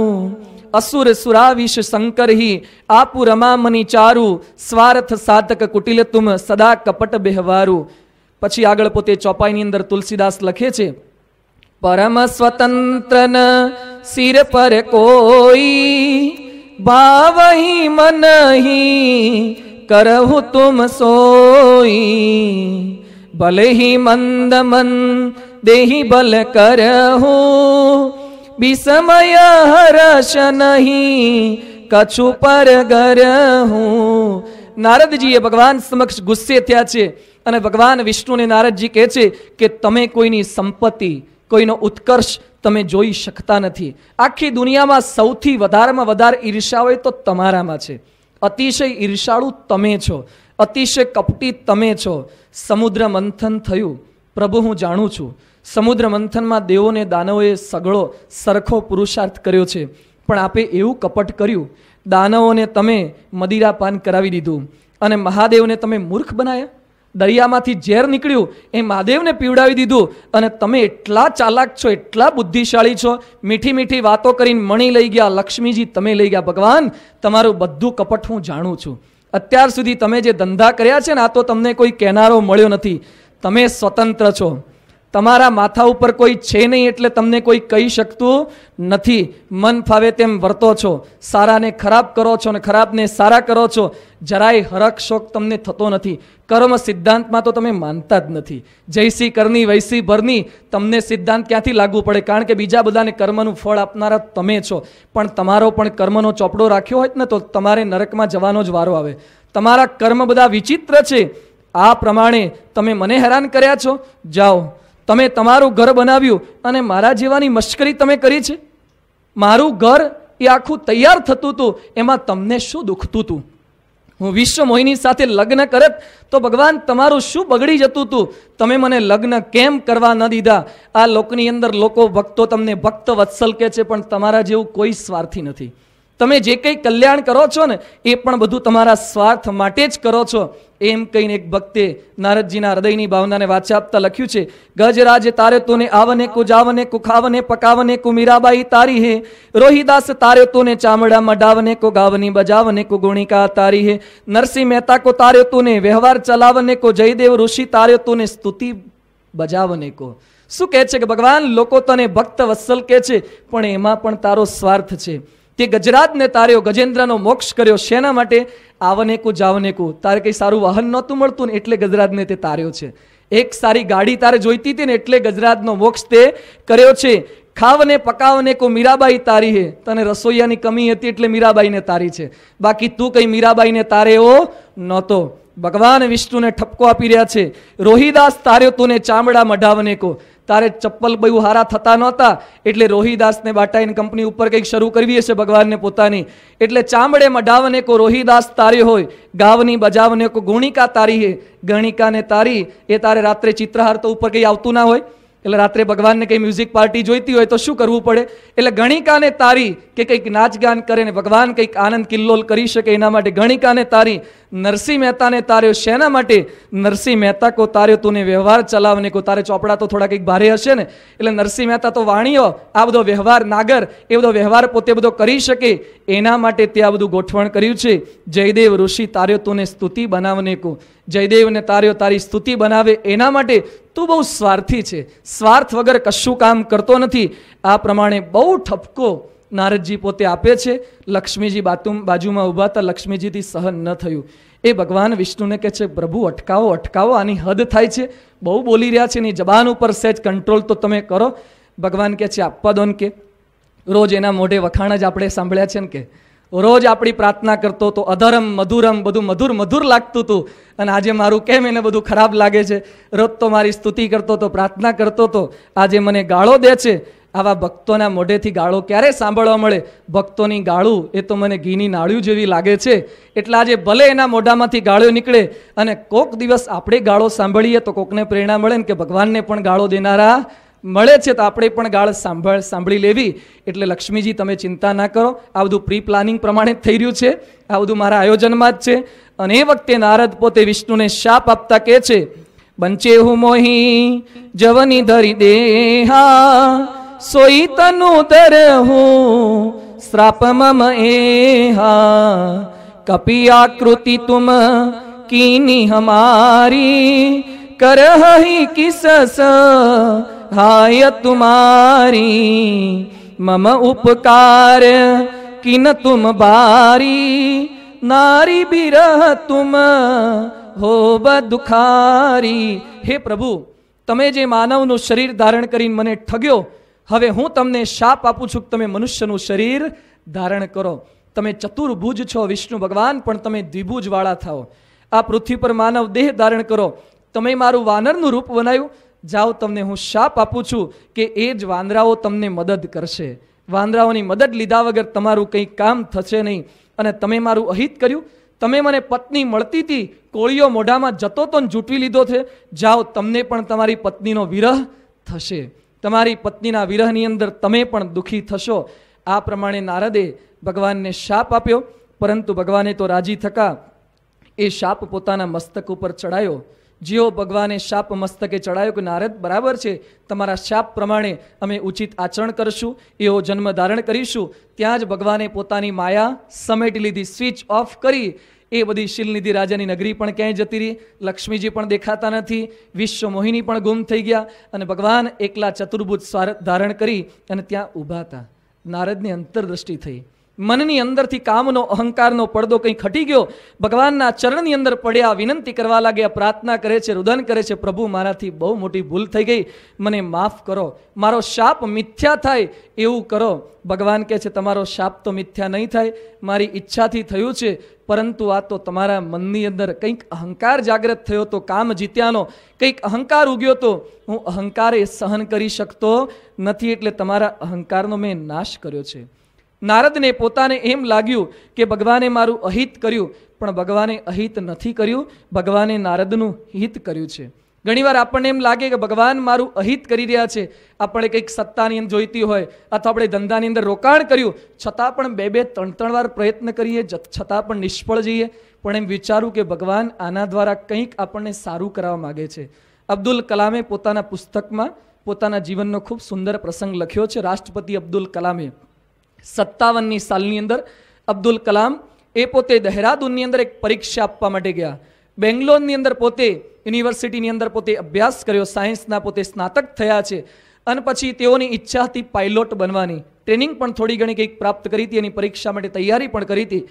[SPEAKER 1] અસુર સુરાવિશ સંકરહી આપુ રમામની ચારુ સ્વાર્થ સાધક કુટિલ તુમ સદા કપટ બેહવારું પછી આગળ પોતે ચોપાઈની અંદર તુલસીદાસ લખે છે પરમ સ્વતંત્ર ન સિર પર કોઈ ભાવહી મનહી કરહું તુમ સોઈ ભલે હી મંદ મન દેહી બલ કરહુ વિસમય હરસ નહીં કછુ પર ગરહું નારદજીએ ભગવાન સમક્ષ ગુસ્સે થયા છે અને ભગવાન વિષ્ણુને નારદજી કહે છે કે તમે કોઈની સંપત્તિ કોઈનો ઉત્કર્ષ તમે જોઈ શકતા નથી આખી દુનિયામાં સૌથી વધારેમાં વધારે ઈર્ષા હોય તો તમારામાં છે અતિશય ઈર્ષાળુ તમે છો અતિશય કપટી તમે છો સમુદ્ર મંથન થયું પ્રભુ હું જાણું છું સમુદ્ર મંથનમાં દેવોને દાનવોએ સગળો સરખો પુરુષાર્થ કર્યો છે પણ આપે એવું કપટ કર્યું દાનવોને તમે મદિરાપાન કરાવી દીધું અને મહાદેવને તમે મૂર્ખ બનાયા દરિયામાંથી ઝેર નીકળ્યું એ મહાદેવને પીવડાવી દીધું અને તમે એટલા ચાલાક છો એટલા બુદ્ધિશાળી છો મીઠી મીઠી વાતો કરીને મણી લઈ ગયા લક્ષ્મીજી તમે લઈ ગયા ભગવાન તમારું બધું કપટ હું જાણું છું અત્યાર સુધી તમે જે ધંધા કર્યા છે ને આ તો તમને કોઈ કહેનારો મળ્યો નથી તમે સ્વતંત્ર છો તમારા માથા ઉપર કોઈ છે નહીં એટલે તમને કોઈ કહી શકતું નથી મન ફાવે તેમ વર્તો છો સારાને ખરાબ કરો છો અને ખરાબને સારા કરો છો જરાય હરખ શોક તમને થતો નથી કર્મ સિદ્ધાંતમાં તો તમે માનતા જ નથી જયસી કરની વૈસી ભરની તમને સિદ્ધાંત ક્યાંથી લાગુ પડે કારણ કે બીજા બધાને કર્મનું ફળ આપનારા તમે છો પણ તમારો પણ કર્મનો ચોપડો રાખ્યો હોય ને તો તમારે નરકમાં જવાનો જ વારો આવે તમારા કર્મ બધા વિચિત્ર છે આ પ્રમાણે તમે મને હેરાન કર્યા છો જાઓ તમે તમારું ઘર બનાવ્યું અને મારા જેવાની મશ્કરી તમે કરી છે મારું ઘર એ આખું તૈયાર થતું હતું એમાં તમને શું દુખતું હતું હું વિશ્વ મોહિની સાથે લગ્ન કરત તો ભગવાન તમારું શું બગડી જતું હતું તમે મને લગ્ન કેમ કરવા ન દીધા આ લોકની અંદર લોકો ભક્તો તમને ભક્ત વત્સલ કહે છે પણ તમારા જેવું કોઈ સ્વાર્થી નથી તમે જે કંઈ કલ્યાણ કરો છો ને એ પણ બધું તમારા સ્વાર્થ માટે જ કરો છો એમ કહીને એક ભક્તે નારદજીના હૃદયની ભાવનાને વાચે આપતા લખ્યું છે ગજરાજ તારે તોને આવને કુજાવને કુખાવને પકાવને કુમીરાબાઈ તારી હે રોહિદાસ તારે તોને ચામડા મઢાવને કો ગાવની બજાવને કો ગુણિકા તારી હે નરસિંહ મહેતા કો તારે તોને વ્યવહાર ચલાવને કો જયદેવ ઋષિ તારે તોને સ્તુતિ બજાવને કો શું કહે છે કે ભગવાન લોકો તને ભક્ત વત્સલ કહે છે પણ એમાં પણ તારો સ્વાર્થ છે તે ગજરાતને તાર્યો ગજેન્દ્રનો મોક્ષ કર્યો શેના માટે આવને કુ જાવને કુ તારે કંઈ સારું વાહન નહોતું મળતું ને એટલે ગજરાજને તે તાર્યો છે એક સારી ગાડી તારે જોઈતી હતી ને એટલે ગજરાજનો મોક્ષ તે કર્યો છે ખાવને પકાવને કો મીરાબાઈ તારી હે તને રસોઈયાની કમી હતી એટલે મીરાબાઈને તારી છે બાકી તું કંઈ મીરાબાઈને તારે એવો નહોતો ભગવાન વિષ્ણુને ઠપકો આપી રહ્યા છે રોહિદાસ તાર્યો તું ને ચામડા મઢાવને કો તારે ચપ્પલ બહુ હારા થતા નહોતા એટલે રોહિદાસને બાટાઈન કંપની ઉપર કંઈક શરૂ કરવી હશે ભગવાનને પોતાની એટલે ચામડે મઢાવને કો રોહિદાસ તારે હોય ગાવની બજાવને કો ગુણિકા તારી હે ગણિકાને તારી એ તારે રાત્રે ચિત્રહાર તો ઉપર કંઈ આવતું ના હોય એટલે રાત્રે ભગવાનને કંઈ મ્યુઝિક પાર્ટી જોઈતી હોય તો શું કરવું પડે એટલે ગણિકાને તારી કે કંઈક નાચગાન કરે ને ભગવાન કંઈક આનંદ કિલ્લોલ કરી શકે એના માટે ગણિકાને તારી નરસિંહ મહેતાને ने શેના માટે નરસિંહ મહેતા કો તાર્યો તું વ્યવહાર ચલાવને કો તારે ચોપડા તો થોડા કંઈક ભારે હશે ને એટલે નરસિંહ મહેતા તો વાણીઓ આ બધો વ્યવહાર નાગર એ બધો વ્યવહાર પોતે બધો કરી શકે એના માટે તે આ બધું ગોઠવણ કર્યું છે જયદેવ ઋષિ તાર્યો તું સ્તુતિ બનાવને કો જયદેવને તાર્યો તારી સ્તુતિ બનાવે એના માટે તું બહુ સ્વાર્થી છે સ્વાર્થ વગર કશું કામ કરતો નથી આ પ્રમાણે બહુ ઠપકો નારદજી પોતે આપે છે લક્ષ્મીજી બાતું બાજુમાં ઊભા હતા લક્ષ્મીજીથી સહન ન થયું એ ભગવાન વિષ્ણુને કહે છે પ્રભુ અટકાવો અટકાવો આની હદ થાય છે બહુ બોલી રહ્યા છે એની જબાન ઉપર સહેજ કંટ્રોલ તો તમે કરો ભગવાન કહે છે આપવા દો કે રોજ એના મોઢે વખાણ જ આપણે સાંભળ્યા છે ને કે રોજ આપણી પ્રાર્થના કરતો તો અધરમ મધુરમ બધું મધુર મધુર લાગતું હતું અને આજે મારું કેમ એને બધું ખરાબ લાગે છે રોજ તો મારી સ્તુતિ કરતો તો પ્રાર્થના કરતો તો આજે મને ગાળો દે છે આવા ભક્તોના મોઢેથી ગાળો ક્યારે સાંભળવા મળે ભક્તોની ગાળું એ તો મને ઘીની નાળિયું જેવી લાગે છે એટલા આજે ભલે એના મોઢામાંથી ગાળો નીકળે અને કોક દિવસ આપણે ગાળો સાંભળીએ તો કોકને પ્રેરણા મળે ને કે ભગવાનને પણ ગાળો દેનારા મળે છે તો આપણે પણ ગાળ સાંભળ સાંભળી લેવી એટલે લક્ષ્મીજી તમે ચિંતા ના કરો આ બધું પ્રી પ્લાનિંગ પ્રમાણે થઈ રહ્યું છે આ બધું મારા આયોજનમાં જ છે અને એ વખતે નારદ પોતે વિષ્ણુને શાપ આપતા કહે છે બંચે હું મોહી જવની ધરી દેહા सोई तनुदर हूँ श्राप मम एहा कपियाकृति तुम कीनी हमारी कर ही किस हाय तुम्हारी मम उपकार किन तुम बारी नारी बिरह तुम हो दुखारी हे प्रभु તમે मानव नु शरीर धारण कर મને ઠગ્યો હવે હું તમને શાપ આપું છું કે તમે મનુષ્યનું શરીર ધારણ કરો તમે ચતુર્ભુજ છો વિષ્ણુ ભગવાન પણ તમે દ્વિભુજવાળા થાઓ આ પૃથ્વી પર માનવ દેહ ધારણ કરો તમે મારું વાનરનું રૂપ બનાવ્યું જાઓ તમને હું શાપ આપું છું કે એ જ વાંદરાઓ તમને મદદ કરશે વાંદરાઓની મદદ લીધા વગર તમારું કંઈ કામ થશે નહીં અને તમે મારું અહિત કર્યું તમે મને પત્ની મળતી હતી કોળીઓ મોઢામાં જતો તો જૂટવી લીધો છે જાઓ તમને પણ તમારી પત્નીનો વિરહ થશે તમારી પત્નીના વિરહની અંદર તમે પણ દુઃખી થશો આ પ્રમાણે નારદે ભગવાનને શાપ આપ્યો પરંતુ ભગવાને તો રાજી થકા એ શાપ પોતાના મસ્તક ઉપર ચડાયો જેઓ ભગવાને શાપ મસ્તકે ચડાયો કે નારદ બરાબર છે તમારા શાપ પ્રમાણે અમે ઉચિત આચરણ કરશું એવો જન્મ ધારણ કરીશું ત્યાં જ ભગવાને પોતાની માયા સમેટી લીધી સ્વિચ ઓફ કરી એ બધી શીલનિધિ રાજાની નગરી પણ ક્યાંય જતી રહી લક્ષ્મીજી પણ દેખાતા નથી વિશ્વ મોહિની પણ ગુમ થઈ ગયા અને ભગવાન એકલા ચતુર્ભુજ સ્વારથ ધારણ કરી અને ત્યાં ઊભા હતા નારદની અંતરદૃષ્ટિ થઈ મનની અંદરથી કામનો અહંકારનો પડદો કંઈ ખટી ગયો ભગવાનના ચરણની અંદર પડ્યા વિનંતી કરવા લાગ્યા પ્રાર્થના કરે છે રુદન કરે છે પ્રભુ મારાથી બહુ મોટી ભૂલ થઈ ગઈ મને માફ કરો મારો શાપ મિથ્યા થાય એવું કરો ભગવાન કહે છે તમારો શાપ તો મિથ્યા નહીં થાય મારી ઈચ્છાથી થયું છે પરંતુ આ તો તમારા મનની અંદર કંઈક અહંકાર જાગ્રત થયો તો કામ જીત્યાનો કંઈક અહંકાર ઉગ્યો તો હું અહંકાર એ સહન કરી શકતો નથી એટલે તમારા અહંકારનો મેં નાશ કર્યો છે નારદને પોતાને એમ લાગ્યું કે ભગવાને મારું અહિત કર્યું પણ ભગવાને અહિત નથી કર્યું ભગવાને નારદનું હિત કર્યું છે ઘણીવાર આપણને એમ લાગે કે ભગવાન મારું અહિત કરી રહ્યા છે આપણે કંઈક સત્તાની અંદર જોઈતી હોય અથવા આપણે ધંધાની અંદર રોકાણ કર્યું છતાં પણ બે બે ત્રણ ત્રણ વાર પ્રયત્ન કરીએ છતાં પણ નિષ્ફળ જઈએ પણ એમ વિચારું કે ભગવાન આના દ્વારા કંઈક આપણને સારું કરાવવા માગે છે અબ્દુલ કલામે પોતાના પુસ્તકમાં પોતાના જીવનનો ખૂબ સુંદર પ્રસંગ લખ્યો છે રાષ્ટ્રપતિ અબ્દુલ કલામે સત્તાવનની સાલની અંદર અબ્દુલ કલામ એ પોતે દહેરાદૂનની અંદર એક પરીક્ષા આપવા માટે ગયા બેંગ્લોરની અંદર પોતે યુનિવર્સિટીની અંદર પોતે અભ્યાસ કર્યો સાયન્સના પોતે સ્નાતક થયા છે અને પછી તેઓની ઈચ્છા હતી પાયલોટ બનવાની ટ્રેનિંગ પણ થોડી ઘણી કંઈક પ્રાપ્ત કરી હતી એની પરીક્ષા માટે તૈયારી પણ કરી હતી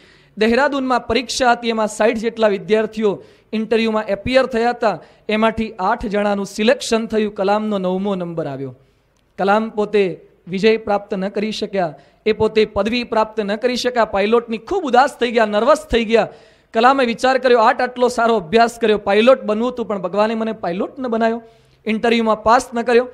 [SPEAKER 1] દહેરાદૂનમાં પરીક્ષા હતી એમાં સાઠ જેટલા વિદ્યાર્થીઓ ઇન્ટરવ્યૂમાં એપિયર થયા હતા એમાંથી આઠ જણાનું સિલેક્શન થયું કલામનો નવમો નંબર આવ્યો કલામ પોતે વિજય પ્રાપ્ત ન કરી શક્યા એ પોતે પદવી પ્રાપ્ત ન કરી શક્યા પાયલોટની ખૂબ ઉદાસ થઈ ગયા નર્વસ થઈ ગયા કલામે વિચાર કર્યો આટ આટલો સારો અભ્યાસ કર્યો પાઇલોટ બનવું હતું પણ ભગવાને મને પાઇલોટ ન બનાવ્યો ઇન્ટરવ્યૂમાં પાસ ન કર્યો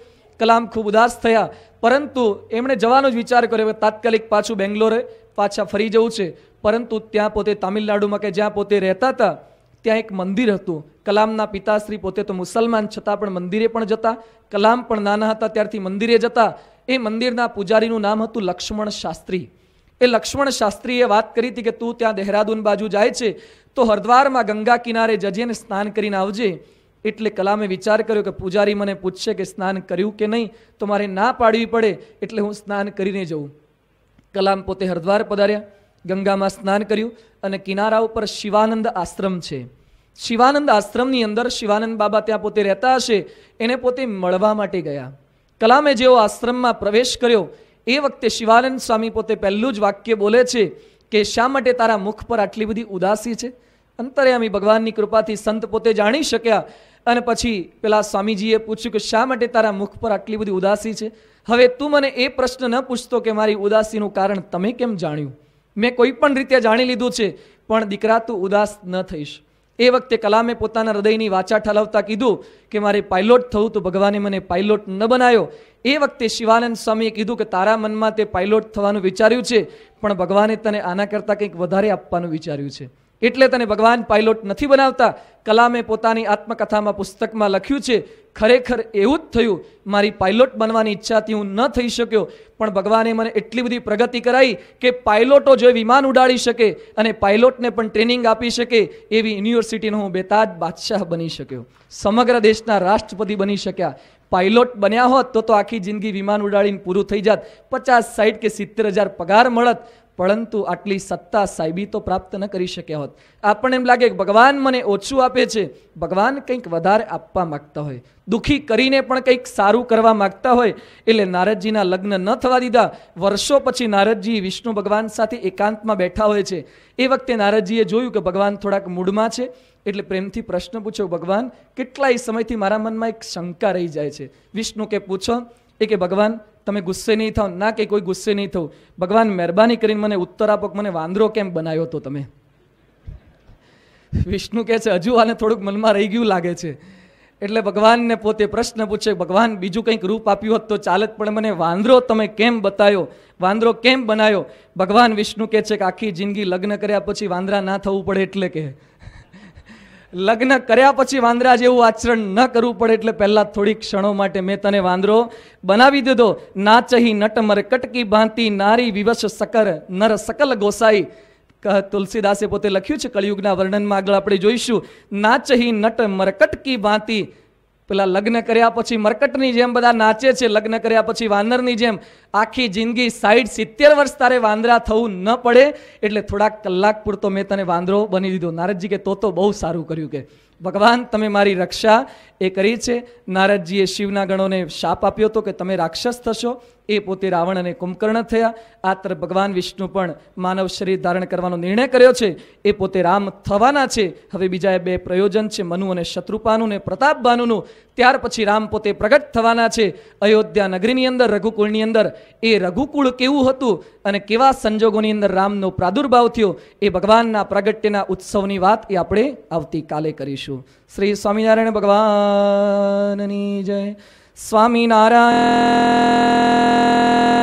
[SPEAKER 1] કલામ ખૂબ ઉદાસ થયા પરંતુ એમણે જવાનો જ વિચાર કર્યો કે તાત્કાલિક પાછું બેંગ્લોરે પાછા ફરી જવું છે પરંતુ ત્યાં પોતે તામિલનાડુમાં કે જ્યાં પોતે રહેતા હતા ત્યાં એક મંદિર હતું કલામના પિતાશ્રી પોતે તો મુસલમાન છતાં પણ મંદિરે પણ જતા કલામ પણ નાના હતા ત્યારથી મંદિરે જતા એ મંદિરના પૂજારીનું નામ હતું લક્ષ્મણ શાસ્ત્રી એ લક્ષ્મણ શાસ્ત્રીએ વાત કરી હતી કે તું ત્યાં દહેરાદૂન બાજુ જાય છે તો હરદ્વારમાં ગંગા કિનારે જજે અને સ્નાન કરીને આવજે એટલે કલામે વિચાર કર્યો કે પૂજારી મને પૂછશે કે સ્નાન કર્યું કે નહીં તો મારે ના પાડવી પડે એટલે હું સ્નાન કરીને જઉં કલામ પોતે હરદ્વાર પધાર્યા ગંગામાં સ્નાન કર્યું અને કિનારા ઉપર શિવાનંદ આશ્રમ છે શિવાનંદ આશ્રમની અંદર શિવાનંદ બાબા ત્યાં પોતે રહેતા હશે એને પોતે મળવા માટે ગયા કલામે જેવો આશ્રમમાં પ્રવેશ કર્યો એ વખતે શિવાનંદ સ્વામી પોતે પહેલું જ વાક્ય બોલે છે કે શા માટે તારા મુખ પર આટલી બધી ઉદાસી છે અંતર્યામી ભગવાનની કૃપાથી સંત પોતે જાણી શક્યા અને પછી પેલા સ્વામીજીએ પૂછ્યું કે શા માટે તારા મુખ પર આટલી બધી ઉદાસી છે હવે તું મને એ પ્રશ્ન ન પૂછતો કે મારી ઉદાસીનું કારણ તમે કેમ જાણ્યું મેં કોઈ પણ રીતે જાણી લીધું છે પણ દીકરા તું ઉદાસ ન થઈશ એ વખતે કલામે પોતાના હૃદયની વાચા ઠાલવતા કીધું કે મારે પાયલોટ થવું તો ભગવાને મને પાયલોટ ન બનાવ્યો એ વખતે શિવાનંદ સ્વામીએ કીધું કે તારા મનમાં તે પાયલોટ થવાનું વિચાર્યું છે પણ ભગવાને તને આના કરતાં કંઈક વધારે આપવાનું વિચાર્યું છે એટલે તને ભગવાન પાયલોટ નથી બનાવતા કલામે પોતાની આત્મકથામાં પુસ્તકમાં લખ્યું છે ખરેખર એવું જ થયું મારી પાયલોટ બનવાની ઈચ્છાથી હું ન થઈ શક્યો પણ ભગવાને મને એટલી બધી પ્રગતિ કરાવી કે પાયલોટો જે વિમાન ઉડાડી શકે અને પાયલોટને પણ ટ્રેનિંગ આપી શકે એવી યુનિવર્સિટીનો હું બેતાજ બાદશાહ બની શક્યો સમગ્ર દેશના રાષ્ટ્રપતિ બની શક્યા પાઇલોટ બન્યા હોત તો તો આખી જિંદગી વિમાન ઉડાડીને પૂરું થઈ જાત પચાસ સાઠ કે સિત્તેર હજાર પગાર મળત પરંતુ આટલી સત્તા સાહેબી તો પ્રાપ્ત ન કરી શક્યા હોત આપણને એમ લાગે કે ભગવાન મને ઓછું આપે છે ભગવાન કંઈક વધારે આપવા માગતા હોય દુઃખી કરીને પણ કંઈક સારું કરવા માગતા હોય એટલે નારદજીના લગ્ન ન થવા દીધા વર્ષો પછી નારદજી વિષ્ણુ ભગવાન સાથે એકાંતમાં બેઠા હોય છે એ વખતે નારદજીએ જોયું કે ભગવાન થોડાક મૂડમાં છે એટલે પ્રેમથી પ્રશ્ન પૂછો ભગવાન કેટલાય સમયથી મારા મનમાં એક શંકા રહી જાય છે વિષ્ણુ કે પૂછો એ કે ભગવાન તમે ગુસ્સે નહીં થાવ ના કે કોઈ ગુસ્સે નહીં થવું ભગવાન મહેરબાની કરીને મને ઉત્તર આપો મને વાંદરો કેમ બનાવ્યો હતો તમે વિષ્ણુ કહે છે હજુ આને થોડુંક મનમાં રહી ગયું લાગે છે એટલે ભગવાનને પોતે પ્રશ્ન પૂછે ભગવાન બીજું કંઈક રૂપ આપ્યું હોત તો ચાલત પણ મને વાંદરો તમે કેમ બતાવ્યો વાંદરો કેમ બનાવ્યો ભગવાન વિષ્ણુ કહે છે કે આખી જિંદગી લગ્ન કર્યા પછી વાંદરા ના થવું પડે એટલે કે લગ્ન કર્યા પછી વાંદરા જેવું આચરણ ન કરવું પડે એટલે પહેલાં થોડી ક્ષણો માટે મેં તને વાંદરો બનાવી દીધો ના ચહી નટમર કટકી ભાંતિ નારી વિવશ સકર નર સકલ ગોસાઈ તુલસીદાસે પોતે લખ્યું છે કળિયુગના વર્ણનમાં આગળ આપણે જોઈશું ના ચહી નટમર કટકી ભાંતી પેલા લગ્ન કર્યા પછી મરકટની જેમ બધા નાચે છે લગ્ન કર્યા પછી વાંદરની જેમ આખી જિંદગી સાઈઠ સિત્તેર વર્ષ તારે વાંદરા થવું ન પડે એટલે થોડાક કલાક પૂરતો મેં તને વાંદરો બની દીધો નારદજી કે તો તો બહુ સારું કર્યું કે ભગવાન તમે મારી રક્ષા એ કરી છે નારદજીએ શિવના ગણોને શાપ આપ્યો હતો કે તમે રાક્ષસ થશો એ પોતે રાવણ અને કુંભકર્ણ થયા આ તરફ ભગવાન વિષ્ણુ પણ માનવ શરીર ધારણ કરવાનો નિર્ણય કર્યો છે એ પોતે રામ થવાના છે હવે બીજા બે પ્રયોજન છે મનુ અને શત્રુપાનું ને પ્રતાપબાનુનું ત્યાર પછી રામ પોતે પ્રગટ થવાના છે અયોધ્યા નગરીની અંદર રઘુકુળની અંદર એ રઘુકુળ કેવું હતું અને કેવા સંજોગોની અંદર રામનો પ્રાદુર્ભાવ થયો એ ભગવાનના પ્રગટ્યના ઉત્સવની વાત એ આપણે આવતીકાલે કરીશું શ્રી સ્વામિનારાયણ ભગવાનની જય સ્વામિનારાયણ